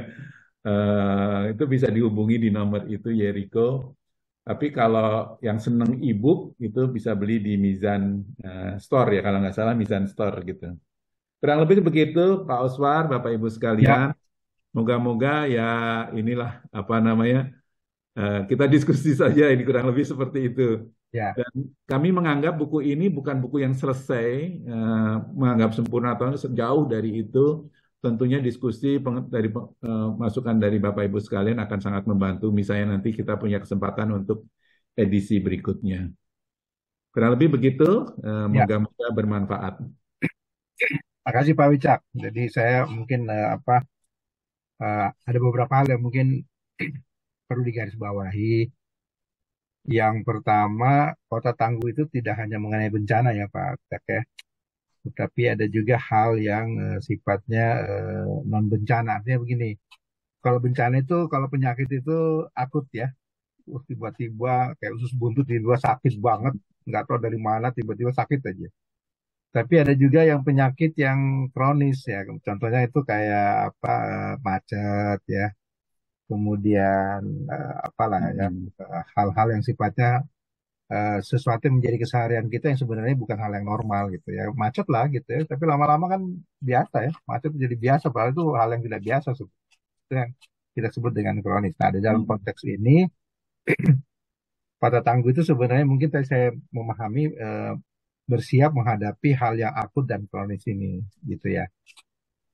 S1: Uh, itu bisa dihubungi di nomor itu Yeriko. Tapi kalau yang seneng e itu bisa beli di Mizan uh, Store ya kalau nggak salah Mizan Store gitu. Kurang lebih begitu Pak Oswar, Bapak Ibu sekalian. moga ya. Moga-moga ya inilah apa namanya uh, kita diskusi saja ini kurang lebih seperti itu. Ya. Dan kami menganggap buku ini bukan buku yang selesai, uh, menganggap sempurna atau jauh dari itu tentunya diskusi dari eh, masukan dari Bapak Ibu sekalian akan sangat membantu misalnya nanti kita punya kesempatan untuk edisi berikutnya. Kurang lebih begitu, eh, ya. moga-moga ya. bermanfaat.
S2: Terima kasih Pak Wicak. Jadi saya mungkin eh, apa eh, ada beberapa hal yang mungkin perlu digarisbawahi. Yang pertama, kota tangguh itu tidak hanya mengenai bencana ya Pak Wicak ya tapi ada juga hal yang uh, sifatnya uh, eh, non bencana. Artinya begini, kalau bencana itu, kalau penyakit itu akut ya, tiba-tiba kayak usus buntut di luar sakit banget, nggak tahu dari mana tiba-tiba sakit aja. Tapi ada juga yang penyakit yang kronis ya, contohnya itu kayak apa eh, macet ya, kemudian uh, apalah ya. hmm. ya hal-hal yang sifatnya uh, sesuatu yang menjadi keseharian kita yang sebenarnya bukan hal yang normal gitu ya macet lah gitu ya tapi lama-lama kan biasa ya macet jadi biasa padahal itu hal yang tidak biasa itu yang kita sebut dengan kronis nah di dalam hmm. konteks ini pada tangguh itu sebenarnya mungkin tadi saya memahami uh, bersiap menghadapi hal yang akut dan kronis ini gitu ya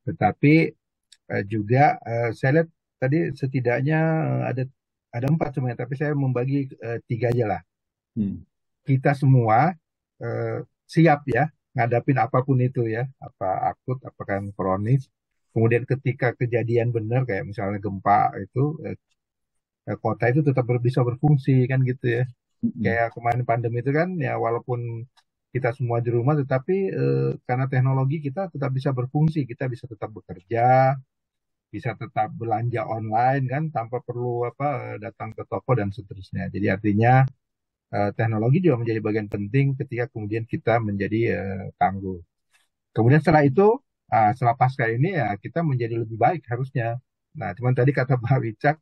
S2: tetapi uh, juga uh, saya lihat tadi setidaknya ada ada empat semuanya tapi saya membagi tiga aja lah Hmm. Kita semua eh, siap ya ngadapin apapun itu ya, apa akut, apakah yang kronis. Kemudian ketika kejadian benar kayak misalnya gempa itu eh, eh kota itu tetap bisa berfungsi kan gitu ya. Hmm. Kayak kemarin pandemi itu kan ya walaupun kita semua di rumah tetapi eh, karena teknologi kita tetap bisa berfungsi, kita bisa tetap bekerja, bisa tetap belanja online kan tanpa perlu apa eh, datang ke toko dan seterusnya. Jadi artinya Eh, teknologi juga menjadi bagian penting ketika kemudian kita menjadi uh, tangguh. Kemudian setelah itu, uh, setelah pasca ini ya kita menjadi lebih baik harusnya. Nah, cuman tadi kata Pak Wicak,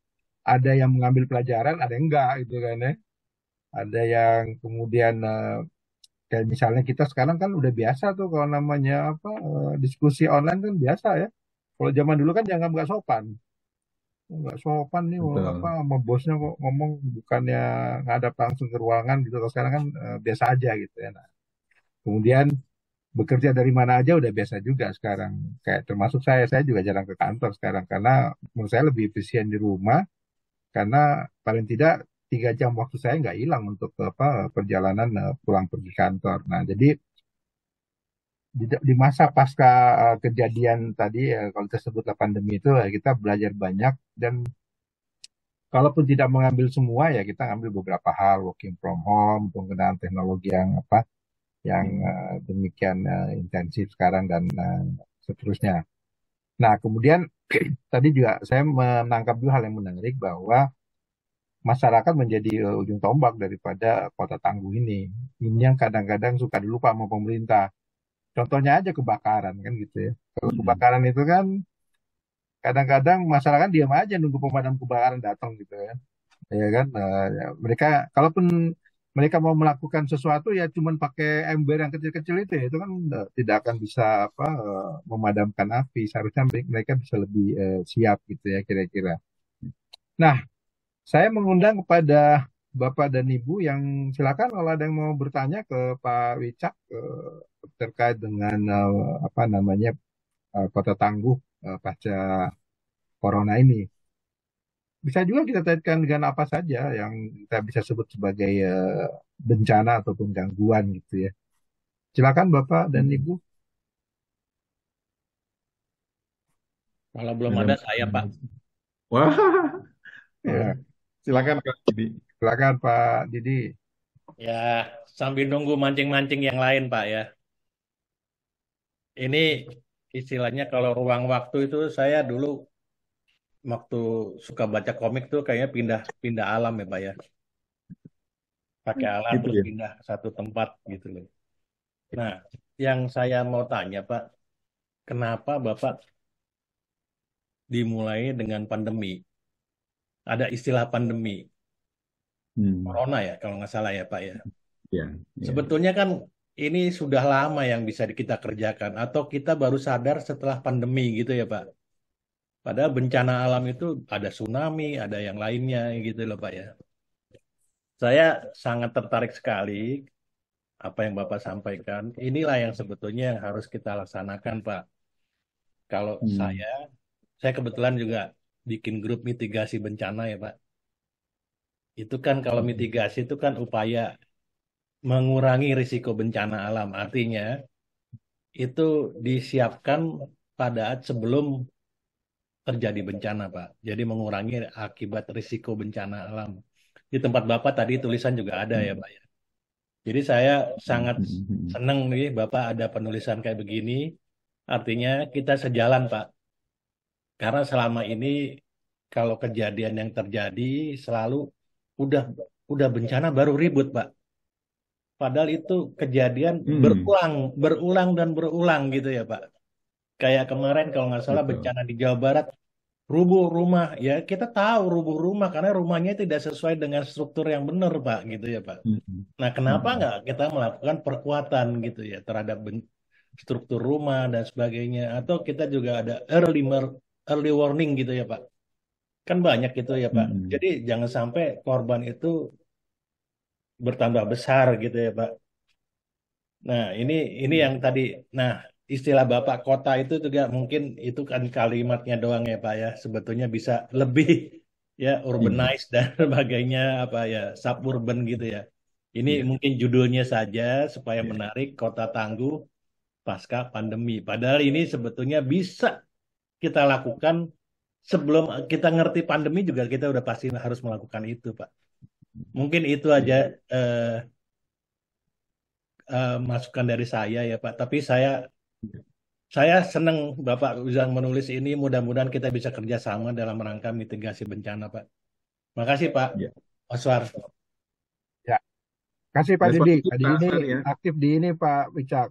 S2: ada yang mengambil pelajaran, ada yang enggak gitu kan ya. Ada yang kemudian uh, kayak misalnya kita sekarang kan udah biasa tuh kalau namanya apa uh, diskusi online kan biasa ya. Kalau zaman dulu kan jangan nggak sopan nggak sopan nih Betul. apa sama bosnya kok ngomong bukannya ngadap langsung ke ruangan gitu kalau sekarang kan e, biasa aja gitu ya nah, kemudian bekerja dari mana aja udah biasa juga sekarang kayak termasuk saya saya juga jarang ke kantor sekarang karena menurut saya lebih efisien di rumah karena paling tidak tiga jam waktu saya nggak hilang untuk apa perjalanan eh, pulang pergi kantor nah jadi di, di masa pasca uh, kejadian tadi ya, kalau kita sebutlah pandemi itu kita belajar banyak dan kalaupun tidak mengambil semua ya kita ambil beberapa hal working from home penggunaan teknologi yang apa yang uh, demikian uh, intensif sekarang dan uh, seterusnya. Nah kemudian tadi juga saya menangkap juga hal yang menarik bahwa masyarakat menjadi uh, ujung tombak daripada kota tangguh ini. Ini yang kadang-kadang suka dilupa sama pemerintah. Contohnya aja kebakaran kan gitu ya. Kalau hmm. kebakaran itu kan kadang-kadang masyarakat diam aja nunggu pemadam kebakaran datang gitu kan ya kan nah, ya, mereka kalaupun mereka mau melakukan sesuatu ya cuman pakai ember yang kecil-kecil itu ya itu kan tidak akan bisa apa eh, memadamkan api seharusnya mereka bisa lebih eh, siap gitu ya kira-kira nah saya mengundang kepada Bapak dan Ibu yang silakan kalau ada yang mau bertanya ke Pak Wicak eh, terkait dengan eh, apa namanya eh, Kota Tangguh uh, eh, pasca corona ini. Bisa juga kita kaitkan dengan apa saja yang kita bisa sebut sebagai eh, bencana ataupun gangguan gitu ya. Silakan Bapak dan Ibu.
S4: Kalau belum ada saya Pak.
S2: Wah. Ya. Silakan Pak Didi. Silakan Pak Didi.
S4: Ya, sambil nunggu mancing-mancing yang lain Pak ya. Ini istilahnya kalau ruang waktu itu saya dulu waktu suka baca komik tuh kayaknya pindah pindah alam ya pak ya pakai hmm, alam gitu terus ya. pindah ke satu tempat gitu loh nah yang saya mau tanya pak kenapa bapak dimulai dengan pandemi ada istilah pandemi
S3: hmm. corona
S4: ya kalau nggak salah ya pak ya, ya, ya. sebetulnya kan ini sudah lama yang bisa kita kerjakan atau kita baru sadar setelah pandemi gitu ya Pak? Padahal bencana alam itu ada tsunami, ada yang lainnya gitu loh Pak ya. Saya sangat tertarik sekali apa yang Bapak sampaikan. Inilah yang sebetulnya yang harus kita laksanakan Pak. Kalau hmm. saya, saya kebetulan juga bikin grup mitigasi bencana ya Pak. Itu kan kalau hmm. mitigasi itu kan upaya mengurangi risiko bencana alam. Artinya itu disiapkan pada sebelum terjadi bencana, Pak. Jadi mengurangi akibat risiko bencana alam. Di tempat Bapak tadi tulisan juga ada ya, Pak. Ya. Jadi saya sangat senang nih Bapak ada penulisan kayak begini. Artinya kita sejalan, Pak. Karena selama ini kalau kejadian yang terjadi selalu udah udah bencana baru ribut, Pak Padahal itu kejadian hmm. berulang, berulang dan berulang gitu ya Pak. Kayak kemarin kalau nggak salah bencana di Jawa Barat, rubuh rumah ya kita tahu rubuh rumah karena rumahnya tidak sesuai dengan struktur yang benar Pak gitu ya Pak. Hmm. Nah kenapa hmm. nggak kita melakukan perkuatan gitu ya terhadap struktur rumah dan sebagainya atau kita juga ada early early warning gitu ya Pak kan banyak gitu ya Pak. Hmm. Jadi jangan sampai korban itu bertambah besar gitu ya Pak. Nah ini ini yang hmm. tadi, nah istilah Bapak Kota itu juga mungkin itu kan kalimatnya doang ya Pak ya. Sebetulnya bisa lebih ya urbanized hmm. dan sebagainya apa ya suburban gitu ya. Ini hmm. mungkin judulnya saja supaya iya. menarik kota tangguh pasca pandemi. Padahal ini sebetulnya bisa kita lakukan sebelum kita ngerti pandemi juga kita udah pasti harus melakukan itu, Pak mungkin itu aja eh, uh, masukan dari saya ya Pak. Tapi saya saya senang Bapak bisa menulis ini. Mudah-mudahan kita bisa kerjasama dalam rangka mitigasi bencana Pak. Makasih Pak ya. Oswar. Ya.
S2: Kasih Pak Didi. Pak Didi ini ya. aktif di ini Pak Wicak.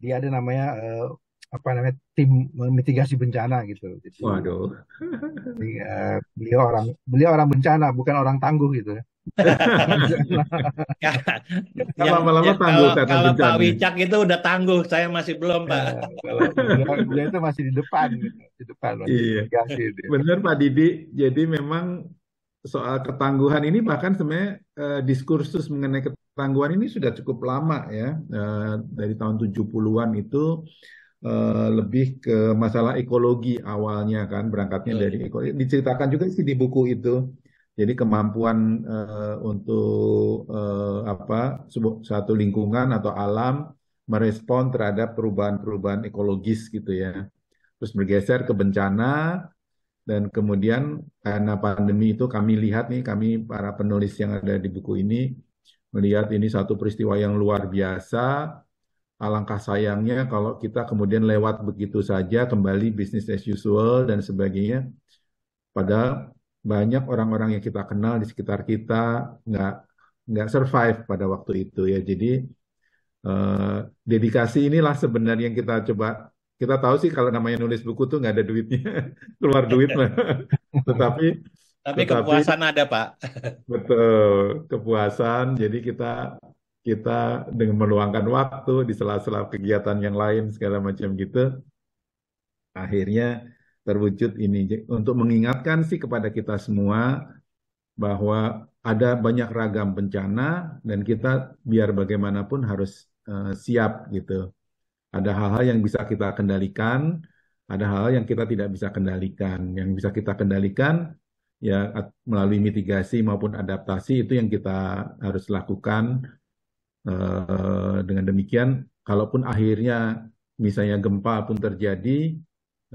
S2: Dia ada namanya eh, apa namanya tim mitigasi bencana gitu. Jadi, Waduh. Jadi, eh, beliau orang beliau orang bencana bukan orang tangguh gitu. Ya ya, lama
S4: ya, tangguh kalau, kalau Pak Wicak itu udah tangguh, saya masih belum Pak. Ya, kalau itu masih di depan, gitu. di depan. Iya.
S1: Benar Pak Didi. Jadi memang soal ketangguhan ini bahkan sebenarnya eh, diskursus mengenai ketangguhan ini sudah cukup lama ya eh, dari tahun 70-an itu eh, lebih ke masalah ekologi awalnya kan berangkatnya iya. dari ekologi diceritakan juga sih di buku itu jadi kemampuan uh, untuk uh, apa satu lingkungan atau alam merespon terhadap perubahan-perubahan ekologis gitu ya. Terus bergeser ke bencana dan kemudian karena pandemi itu kami lihat nih kami para penulis yang ada di buku ini melihat ini satu peristiwa yang luar biasa. Alangkah sayangnya kalau kita kemudian lewat begitu saja kembali bisnis as usual dan sebagainya. pada banyak orang-orang yang kita kenal di sekitar kita nggak nggak survive pada waktu itu ya jadi eh, dedikasi inilah sebenarnya yang kita coba kita tahu sih kalau namanya nulis buku tuh nggak ada duitnya keluar duit lah tetapi tapi tetapi, kepuasan ada pak betul kepuasan jadi kita kita dengan meluangkan waktu di sela-sela kegiatan yang lain segala macam gitu akhirnya terwujud ini untuk mengingatkan sih kepada kita semua bahwa ada banyak ragam bencana dan kita biar bagaimanapun harus uh, siap gitu. Ada hal-hal yang bisa kita kendalikan, ada hal-hal yang kita tidak bisa kendalikan. Yang bisa kita kendalikan ya melalui mitigasi maupun adaptasi itu yang kita harus lakukan. Uh, dengan demikian, kalaupun akhirnya misalnya gempa pun terjadi,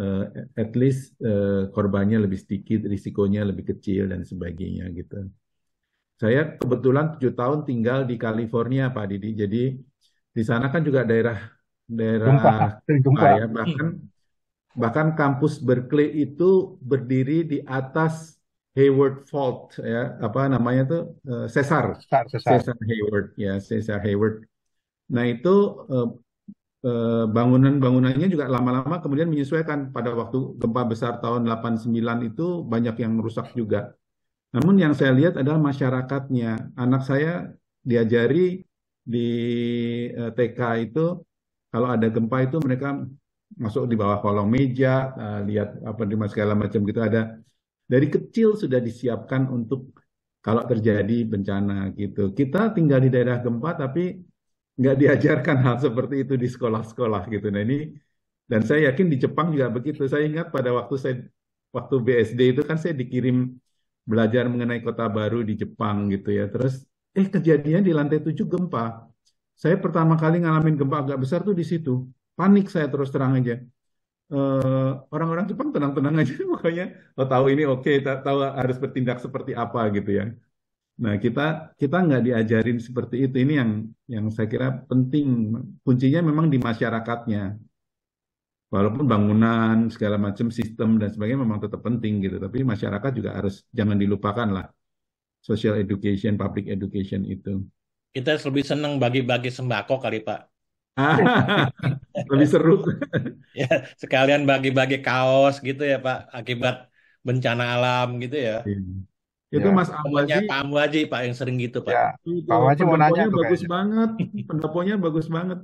S1: Eh, at least eh, korbannya lebih sedikit, risikonya lebih kecil dan sebagainya gitu. Saya kebetulan tujuh tahun tinggal di California Pak Didi, jadi di sana kan juga daerah daerah gempa, ah, ya bahkan bahkan kampus Berkeley itu berdiri di atas Hayward Fault ya apa namanya tuh eh, Cesar. Cesar Hayward ya Cesar Hayward. Nah itu Eh, bangunan-bangunannya juga lama-lama kemudian menyesuaikan pada waktu gempa besar tahun 89 itu banyak yang rusak juga. Namun yang saya lihat adalah masyarakatnya. Anak saya diajari di eh, TK itu kalau ada gempa itu mereka masuk di bawah kolong meja, eh, lihat apa di segala macam gitu ada. Dari kecil sudah disiapkan untuk kalau terjadi bencana gitu. Kita tinggal di daerah gempa tapi nggak diajarkan hal seperti itu di sekolah-sekolah gitu. Nah ini dan saya yakin di Jepang juga begitu. Saya ingat pada waktu saya waktu BSD itu kan saya dikirim belajar mengenai kota baru di Jepang gitu ya. Terus eh kejadian di lantai tujuh gempa. Saya pertama kali ngalamin gempa agak besar tuh di situ. Panik saya terus terang aja. Eh, orang-orang uh, Jepang tenang-tenang aja pokoknya. Oh tahu ini oke, okay, tahu harus bertindak seperti apa gitu ya. Nah, kita kita nggak diajarin seperti itu. Ini yang yang saya kira penting. Kuncinya memang di masyarakatnya. Walaupun bangunan segala macam sistem dan sebagainya memang tetap penting gitu, tapi masyarakat juga harus jangan dilupakan lah social education, public education itu.
S4: Kita lebih senang bagi-bagi sembako kali Pak. lebih seru. ya, sekalian bagi-bagi kaos gitu ya Pak, akibat bencana alam gitu ya. Iya. Itu ya. Mas Amwaji. Pak Amwaji Pak yang sering gitu Pak. Ya.
S3: Pak Amwaji mau nanya tuh bagus kayaknya. banget,
S2: pendaponya bagus banget.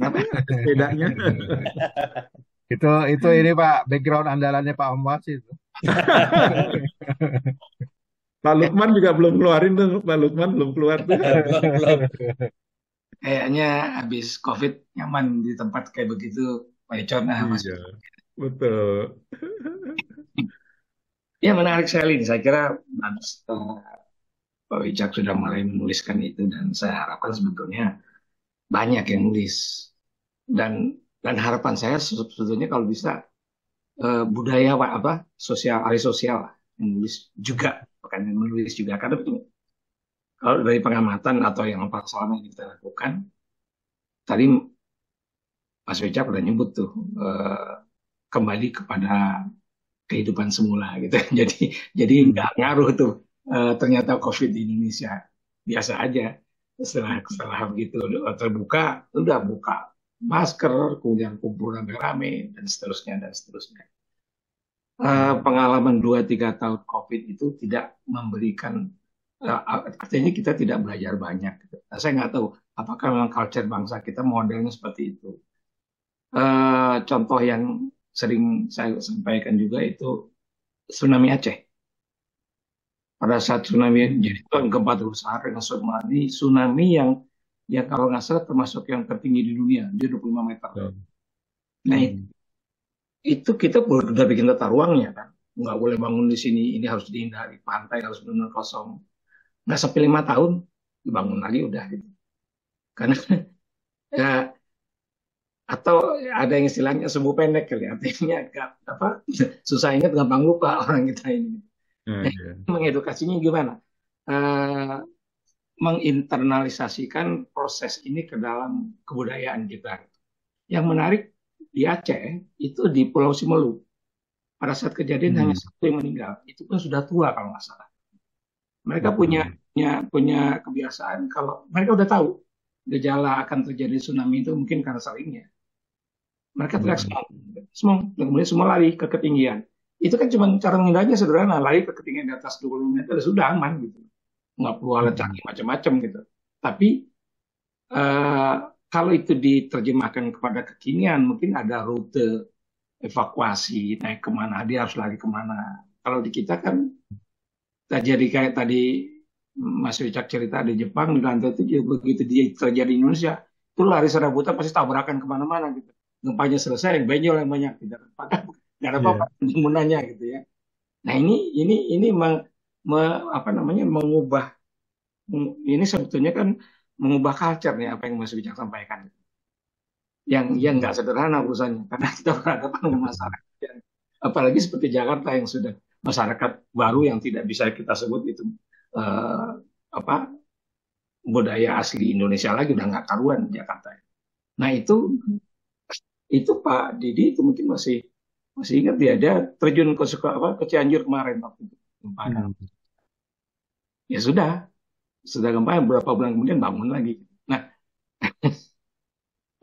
S4: Bedanya. itu
S1: itu ini
S2: Pak background andalannya Pak Amwaji itu.
S1: Pak Lukman juga belum keluarin tuh, Pak Lukman belum keluar tuh.
S3: Kayaknya habis COVID nyaman di tempat kayak begitu, Pak Icon Nah, iya, Mas. Betul. Ya menarik sekali. Saya kira eh, Pak Wicak sudah mulai menuliskan itu dan saya harapkan sebetulnya banyak yang nulis dan dan harapan saya sebetulnya kalau bisa eh, budaya apa sosial ahli sosial yang menulis juga bukan yang menulis juga karena itu kalau dari pengamatan atau yang empat selama yang kita lakukan tadi Mas Wicak sudah nyebut tuh eh, kembali kepada kehidupan semula gitu. Jadi jadi hmm. nggak ngaruh tuh e, ternyata COVID di Indonesia biasa aja. Setelah setelah begitu eh, terbuka, udah buka masker, kemudian kumpul rame-rame dan seterusnya dan seterusnya. Uh, pengalaman 2-3 tahun COVID itu tidak memberikan artinya kita tidak belajar banyak. Gitu. Nah, saya nggak tahu apakah memang culture bangsa kita modelnya seperti itu. Uh, contoh yang sering saya sampaikan juga itu tsunami Aceh. Pada saat tsunami jadi tahun ke-40 dengan tsunami, tsunami yang yang kalau nggak salah termasuk yang tertinggi di dunia, dia 25 meter. Ya. Nah itu, itu kita sudah bikin tata ruangnya kan, nggak boleh bangun di sini, ini harus dihindari, pantai harus benar-benar kosong. Nggak sampai lima tahun dibangun lagi udah gitu. Karena ya atau ada yang istilahnya sembuh pendek kali artinya gak, apa susah ingat gampang lupa orang kita ini hmm, nah, iya. mengedukasinya gimana uh, menginternalisasikan proses ini ke dalam kebudayaan kita yang menarik di Aceh itu di Pulau Simelu pada saat kejadian hmm. hanya satu yang meninggal itu pun sudah tua kalau nggak salah mereka hmm. punya punya punya kebiasaan kalau mereka udah tahu gejala akan terjadi tsunami itu mungkin karena salingnya
S4: mereka iya. teriak semong,
S3: semong, dan kemudian semua lari ke ketinggian. Itu kan cuma cara mengindahnya sederhana, lari ke ketinggian di atas 20 meter ya sudah aman gitu. Nggak perlu alat hmm. canggih macam-macam gitu. Tapi uh, kalau itu diterjemahkan kepada kekinian, mungkin ada rute evakuasi, naik kemana, dia harus lari kemana. Kalau di kita kan, jadi kayak tadi Mas Wicak cerita di Jepang di lantai itu begitu dia terjadi di Indonesia itu lari serabutan pasti tabrakan kemana-mana gitu gempanya selesai yang benjol yang banyak tidak ada tidak ada apa-apa yeah. menanya gitu ya nah ini ini ini me, me, apa namanya mengubah ini sebetulnya kan mengubah culture nih apa yang Mas Bijak sampaikan yang yang nggak sederhana urusannya karena kita berhadapan dengan masyarakat yang apalagi seperti Jakarta yang sudah masyarakat baru yang tidak bisa kita sebut itu uh, apa budaya asli Indonesia lagi udah nggak karuan Jakarta. Nah itu itu Pak Didi itu mungkin masih masih ingat dia ada terjun ke suka apa ke Cianjur kemarin waktu itu hmm. ya sudah sudah gempa berapa bulan kemudian bangun lagi nah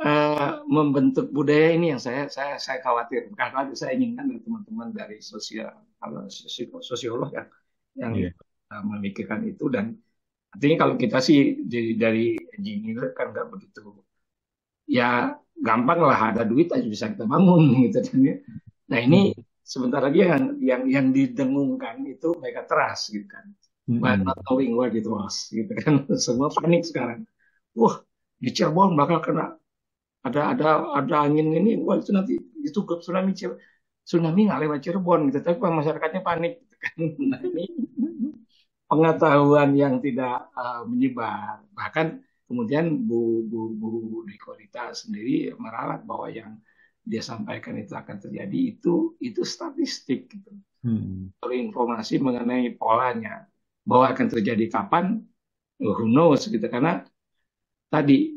S3: eh, membentuk budaya ini yang saya saya saya khawatir karena saya inginkan dari teman-teman dari sosial sosiolog ya, yang yang yeah. memikirkan itu dan artinya kalau kita sih dari, dari engineer kan nggak begitu ya gampang lah ada duit aja bisa kita bangun gitu kan ya. Nah ini hmm. sebentar lagi yang yang yang didengungkan itu mereka teras gitu kan. Mm -hmm. not knowing where it gitu, was gitu kan. Semua panik sekarang. Wah di Cirebon bakal kena ada ada ada angin ini wah itu nanti itu tsunami Cirebon. tsunami nggak lewat Cirebon gitu tapi masyarakatnya panik gitu kan. Nah, ini pengetahuan yang tidak uh, menyebar bahkan Kemudian Bu Bu Bu, Bu Nikolita sendiri meralat bahwa yang dia sampaikan itu akan terjadi itu itu statistik gitu. Hmm. Informasi mengenai polanya bahwa akan terjadi kapan who knows gitu karena tadi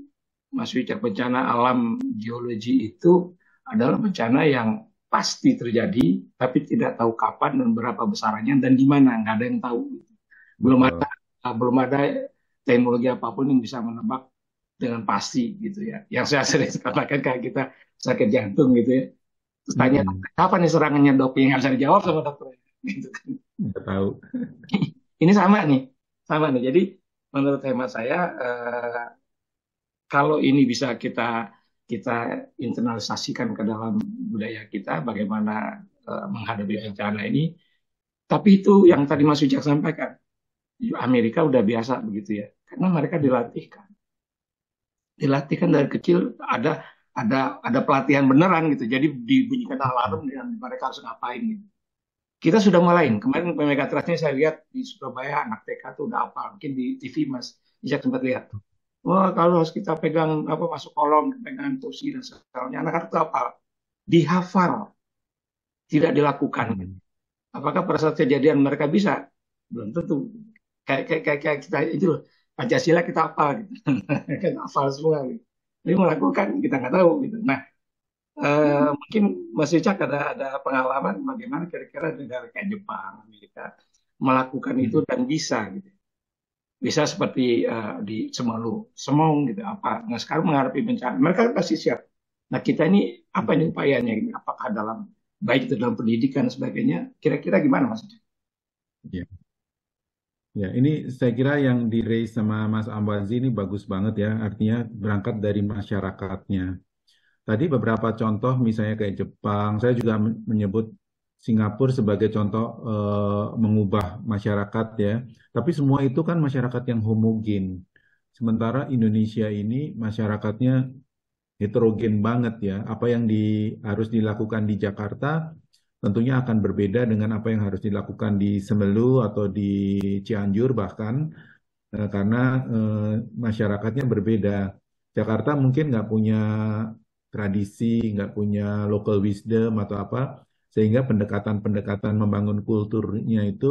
S3: Mas Wicak bencana alam geologi itu adalah bencana yang pasti terjadi tapi tidak tahu kapan dan berapa besarannya dan di mana nggak ada yang tahu belum ada belum ada teknologi apapun yang bisa menebak dengan pasti gitu ya. Yang saya sering katakan kayak kita sakit jantung gitu ya. Terus tanya hmm. kapan nih serangannya dok yang harus dijawab sama dokter. Ya. Gitu kan. Nggak tahu. Ini sama nih, sama nih. Jadi menurut tema saya eh, kalau ini bisa kita kita internalisasikan ke dalam budaya kita bagaimana eh, menghadapi bencana ini. Tapi itu yang tadi Mas Ujak sampaikan, Amerika udah biasa begitu ya karena mereka dilatihkan dilatihkan dari kecil ada ada ada pelatihan beneran gitu jadi dibunyikan alarm dan mereka harus ngapain gitu kita sudah mulai kemarin pemegang Trustnya saya lihat di Surabaya anak TK tuh udah apa mungkin di TV Mas bisa sempat lihat wah kalau harus kita pegang apa masuk kolom pegangan kursi dan sebagainya anak-anak tuh apa dihafal tidak dilakukan hmm. apakah pada saat kejadian mereka bisa belum tentu kayak kayak kayak, kayak kita itu loh, Pancasila kita apa gitu kan hafal semua gitu tapi melakukan kita nggak tahu gitu nah eh, mungkin Mas Richard ada ada pengalaman bagaimana kira-kira negara kayak Jepang Amerika melakukan itu hmm. dan bisa gitu bisa seperti uh, di Semelu, Semong gitu apa. Nah sekarang menghadapi bencana, mereka pasti siap. Nah kita ini apa ini upayanya? Ini? Apakah dalam baik itu dalam pendidikan dan sebagainya? Kira-kira gimana maksudnya? yeah.
S1: Ya, ini saya kira yang di raise sama Mas Ambazi ini bagus banget ya, artinya berangkat dari masyarakatnya. Tadi beberapa contoh misalnya kayak Jepang, saya juga menyebut Singapura sebagai contoh eh, mengubah masyarakat ya. Tapi semua itu kan masyarakat yang homogen. Sementara Indonesia ini masyarakatnya heterogen banget ya. Apa yang di, harus dilakukan di Jakarta tentunya akan berbeda dengan apa yang harus dilakukan di Semelu atau di Cianjur bahkan eh, karena eh, masyarakatnya berbeda. Jakarta mungkin nggak punya tradisi, nggak punya local wisdom atau apa, sehingga pendekatan-pendekatan membangun kulturnya itu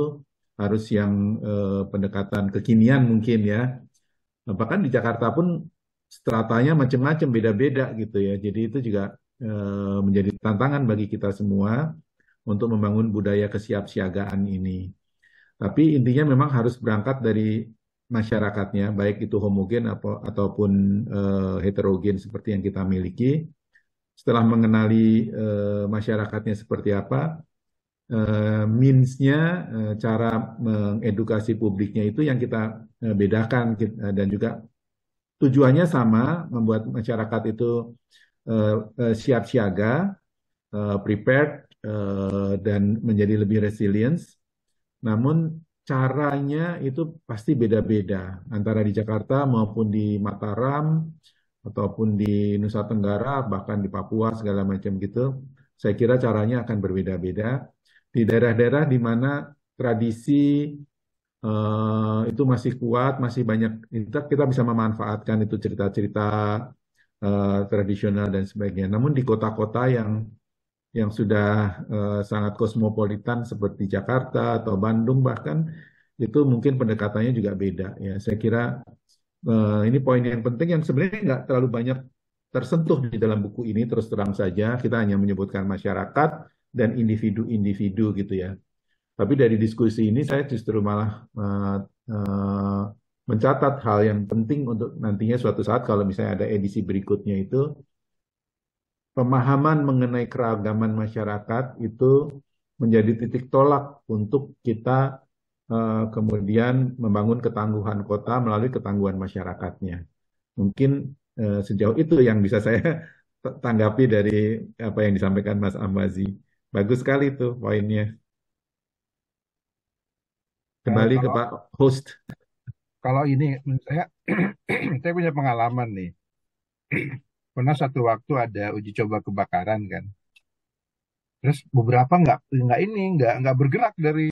S1: harus yang eh, pendekatan kekinian mungkin ya. Nah, bahkan di Jakarta pun stratanya macam-macam beda-beda gitu ya. Jadi itu juga eh, menjadi tantangan bagi kita semua untuk membangun budaya kesiapsiagaan ini. Tapi intinya memang harus berangkat dari masyarakatnya, baik itu homogen atau, ataupun uh, heterogen seperti yang kita miliki. Setelah mengenali uh, masyarakatnya seperti apa, uh, means-nya, uh, cara mengedukasi publiknya itu yang kita uh, bedakan kita, dan juga tujuannya sama, membuat masyarakat itu uh, uh, siap siaga, uh, prepared, Eh, dan menjadi lebih resilience. Namun caranya itu pasti beda-beda antara di Jakarta maupun di Mataram ataupun di Nusa Tenggara bahkan di Papua segala macam gitu. Saya kira caranya akan berbeda-beda di daerah-daerah di mana tradisi uh, itu masih kuat, masih banyak kita kita bisa memanfaatkan itu cerita-cerita uh, tradisional dan sebagainya. Namun di kota-kota yang yang sudah uh, sangat kosmopolitan seperti Jakarta atau Bandung bahkan itu mungkin pendekatannya juga beda ya. Saya kira uh, ini poin yang penting yang sebenarnya nggak terlalu banyak tersentuh di dalam buku ini terus terang saja kita hanya menyebutkan masyarakat dan individu-individu gitu ya. Tapi dari diskusi ini saya justru malah uh, uh, mencatat hal yang penting untuk nantinya suatu saat kalau misalnya ada edisi berikutnya itu pemahaman mengenai keragaman masyarakat itu menjadi titik tolak untuk kita uh, kemudian membangun ketangguhan kota melalui ketangguhan masyarakatnya. Mungkin uh, sejauh itu yang bisa saya tanggapi dari apa yang disampaikan Mas Ambazi. Bagus sekali itu poinnya. Kembali eh, ke Pak host.
S2: Kalau ini saya saya punya pengalaman nih. pernah satu waktu ada uji coba kebakaran kan
S3: terus beberapa nggak nggak ini nggak nggak bergerak dari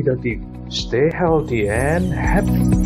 S3: Identity. Stay healthy and happy.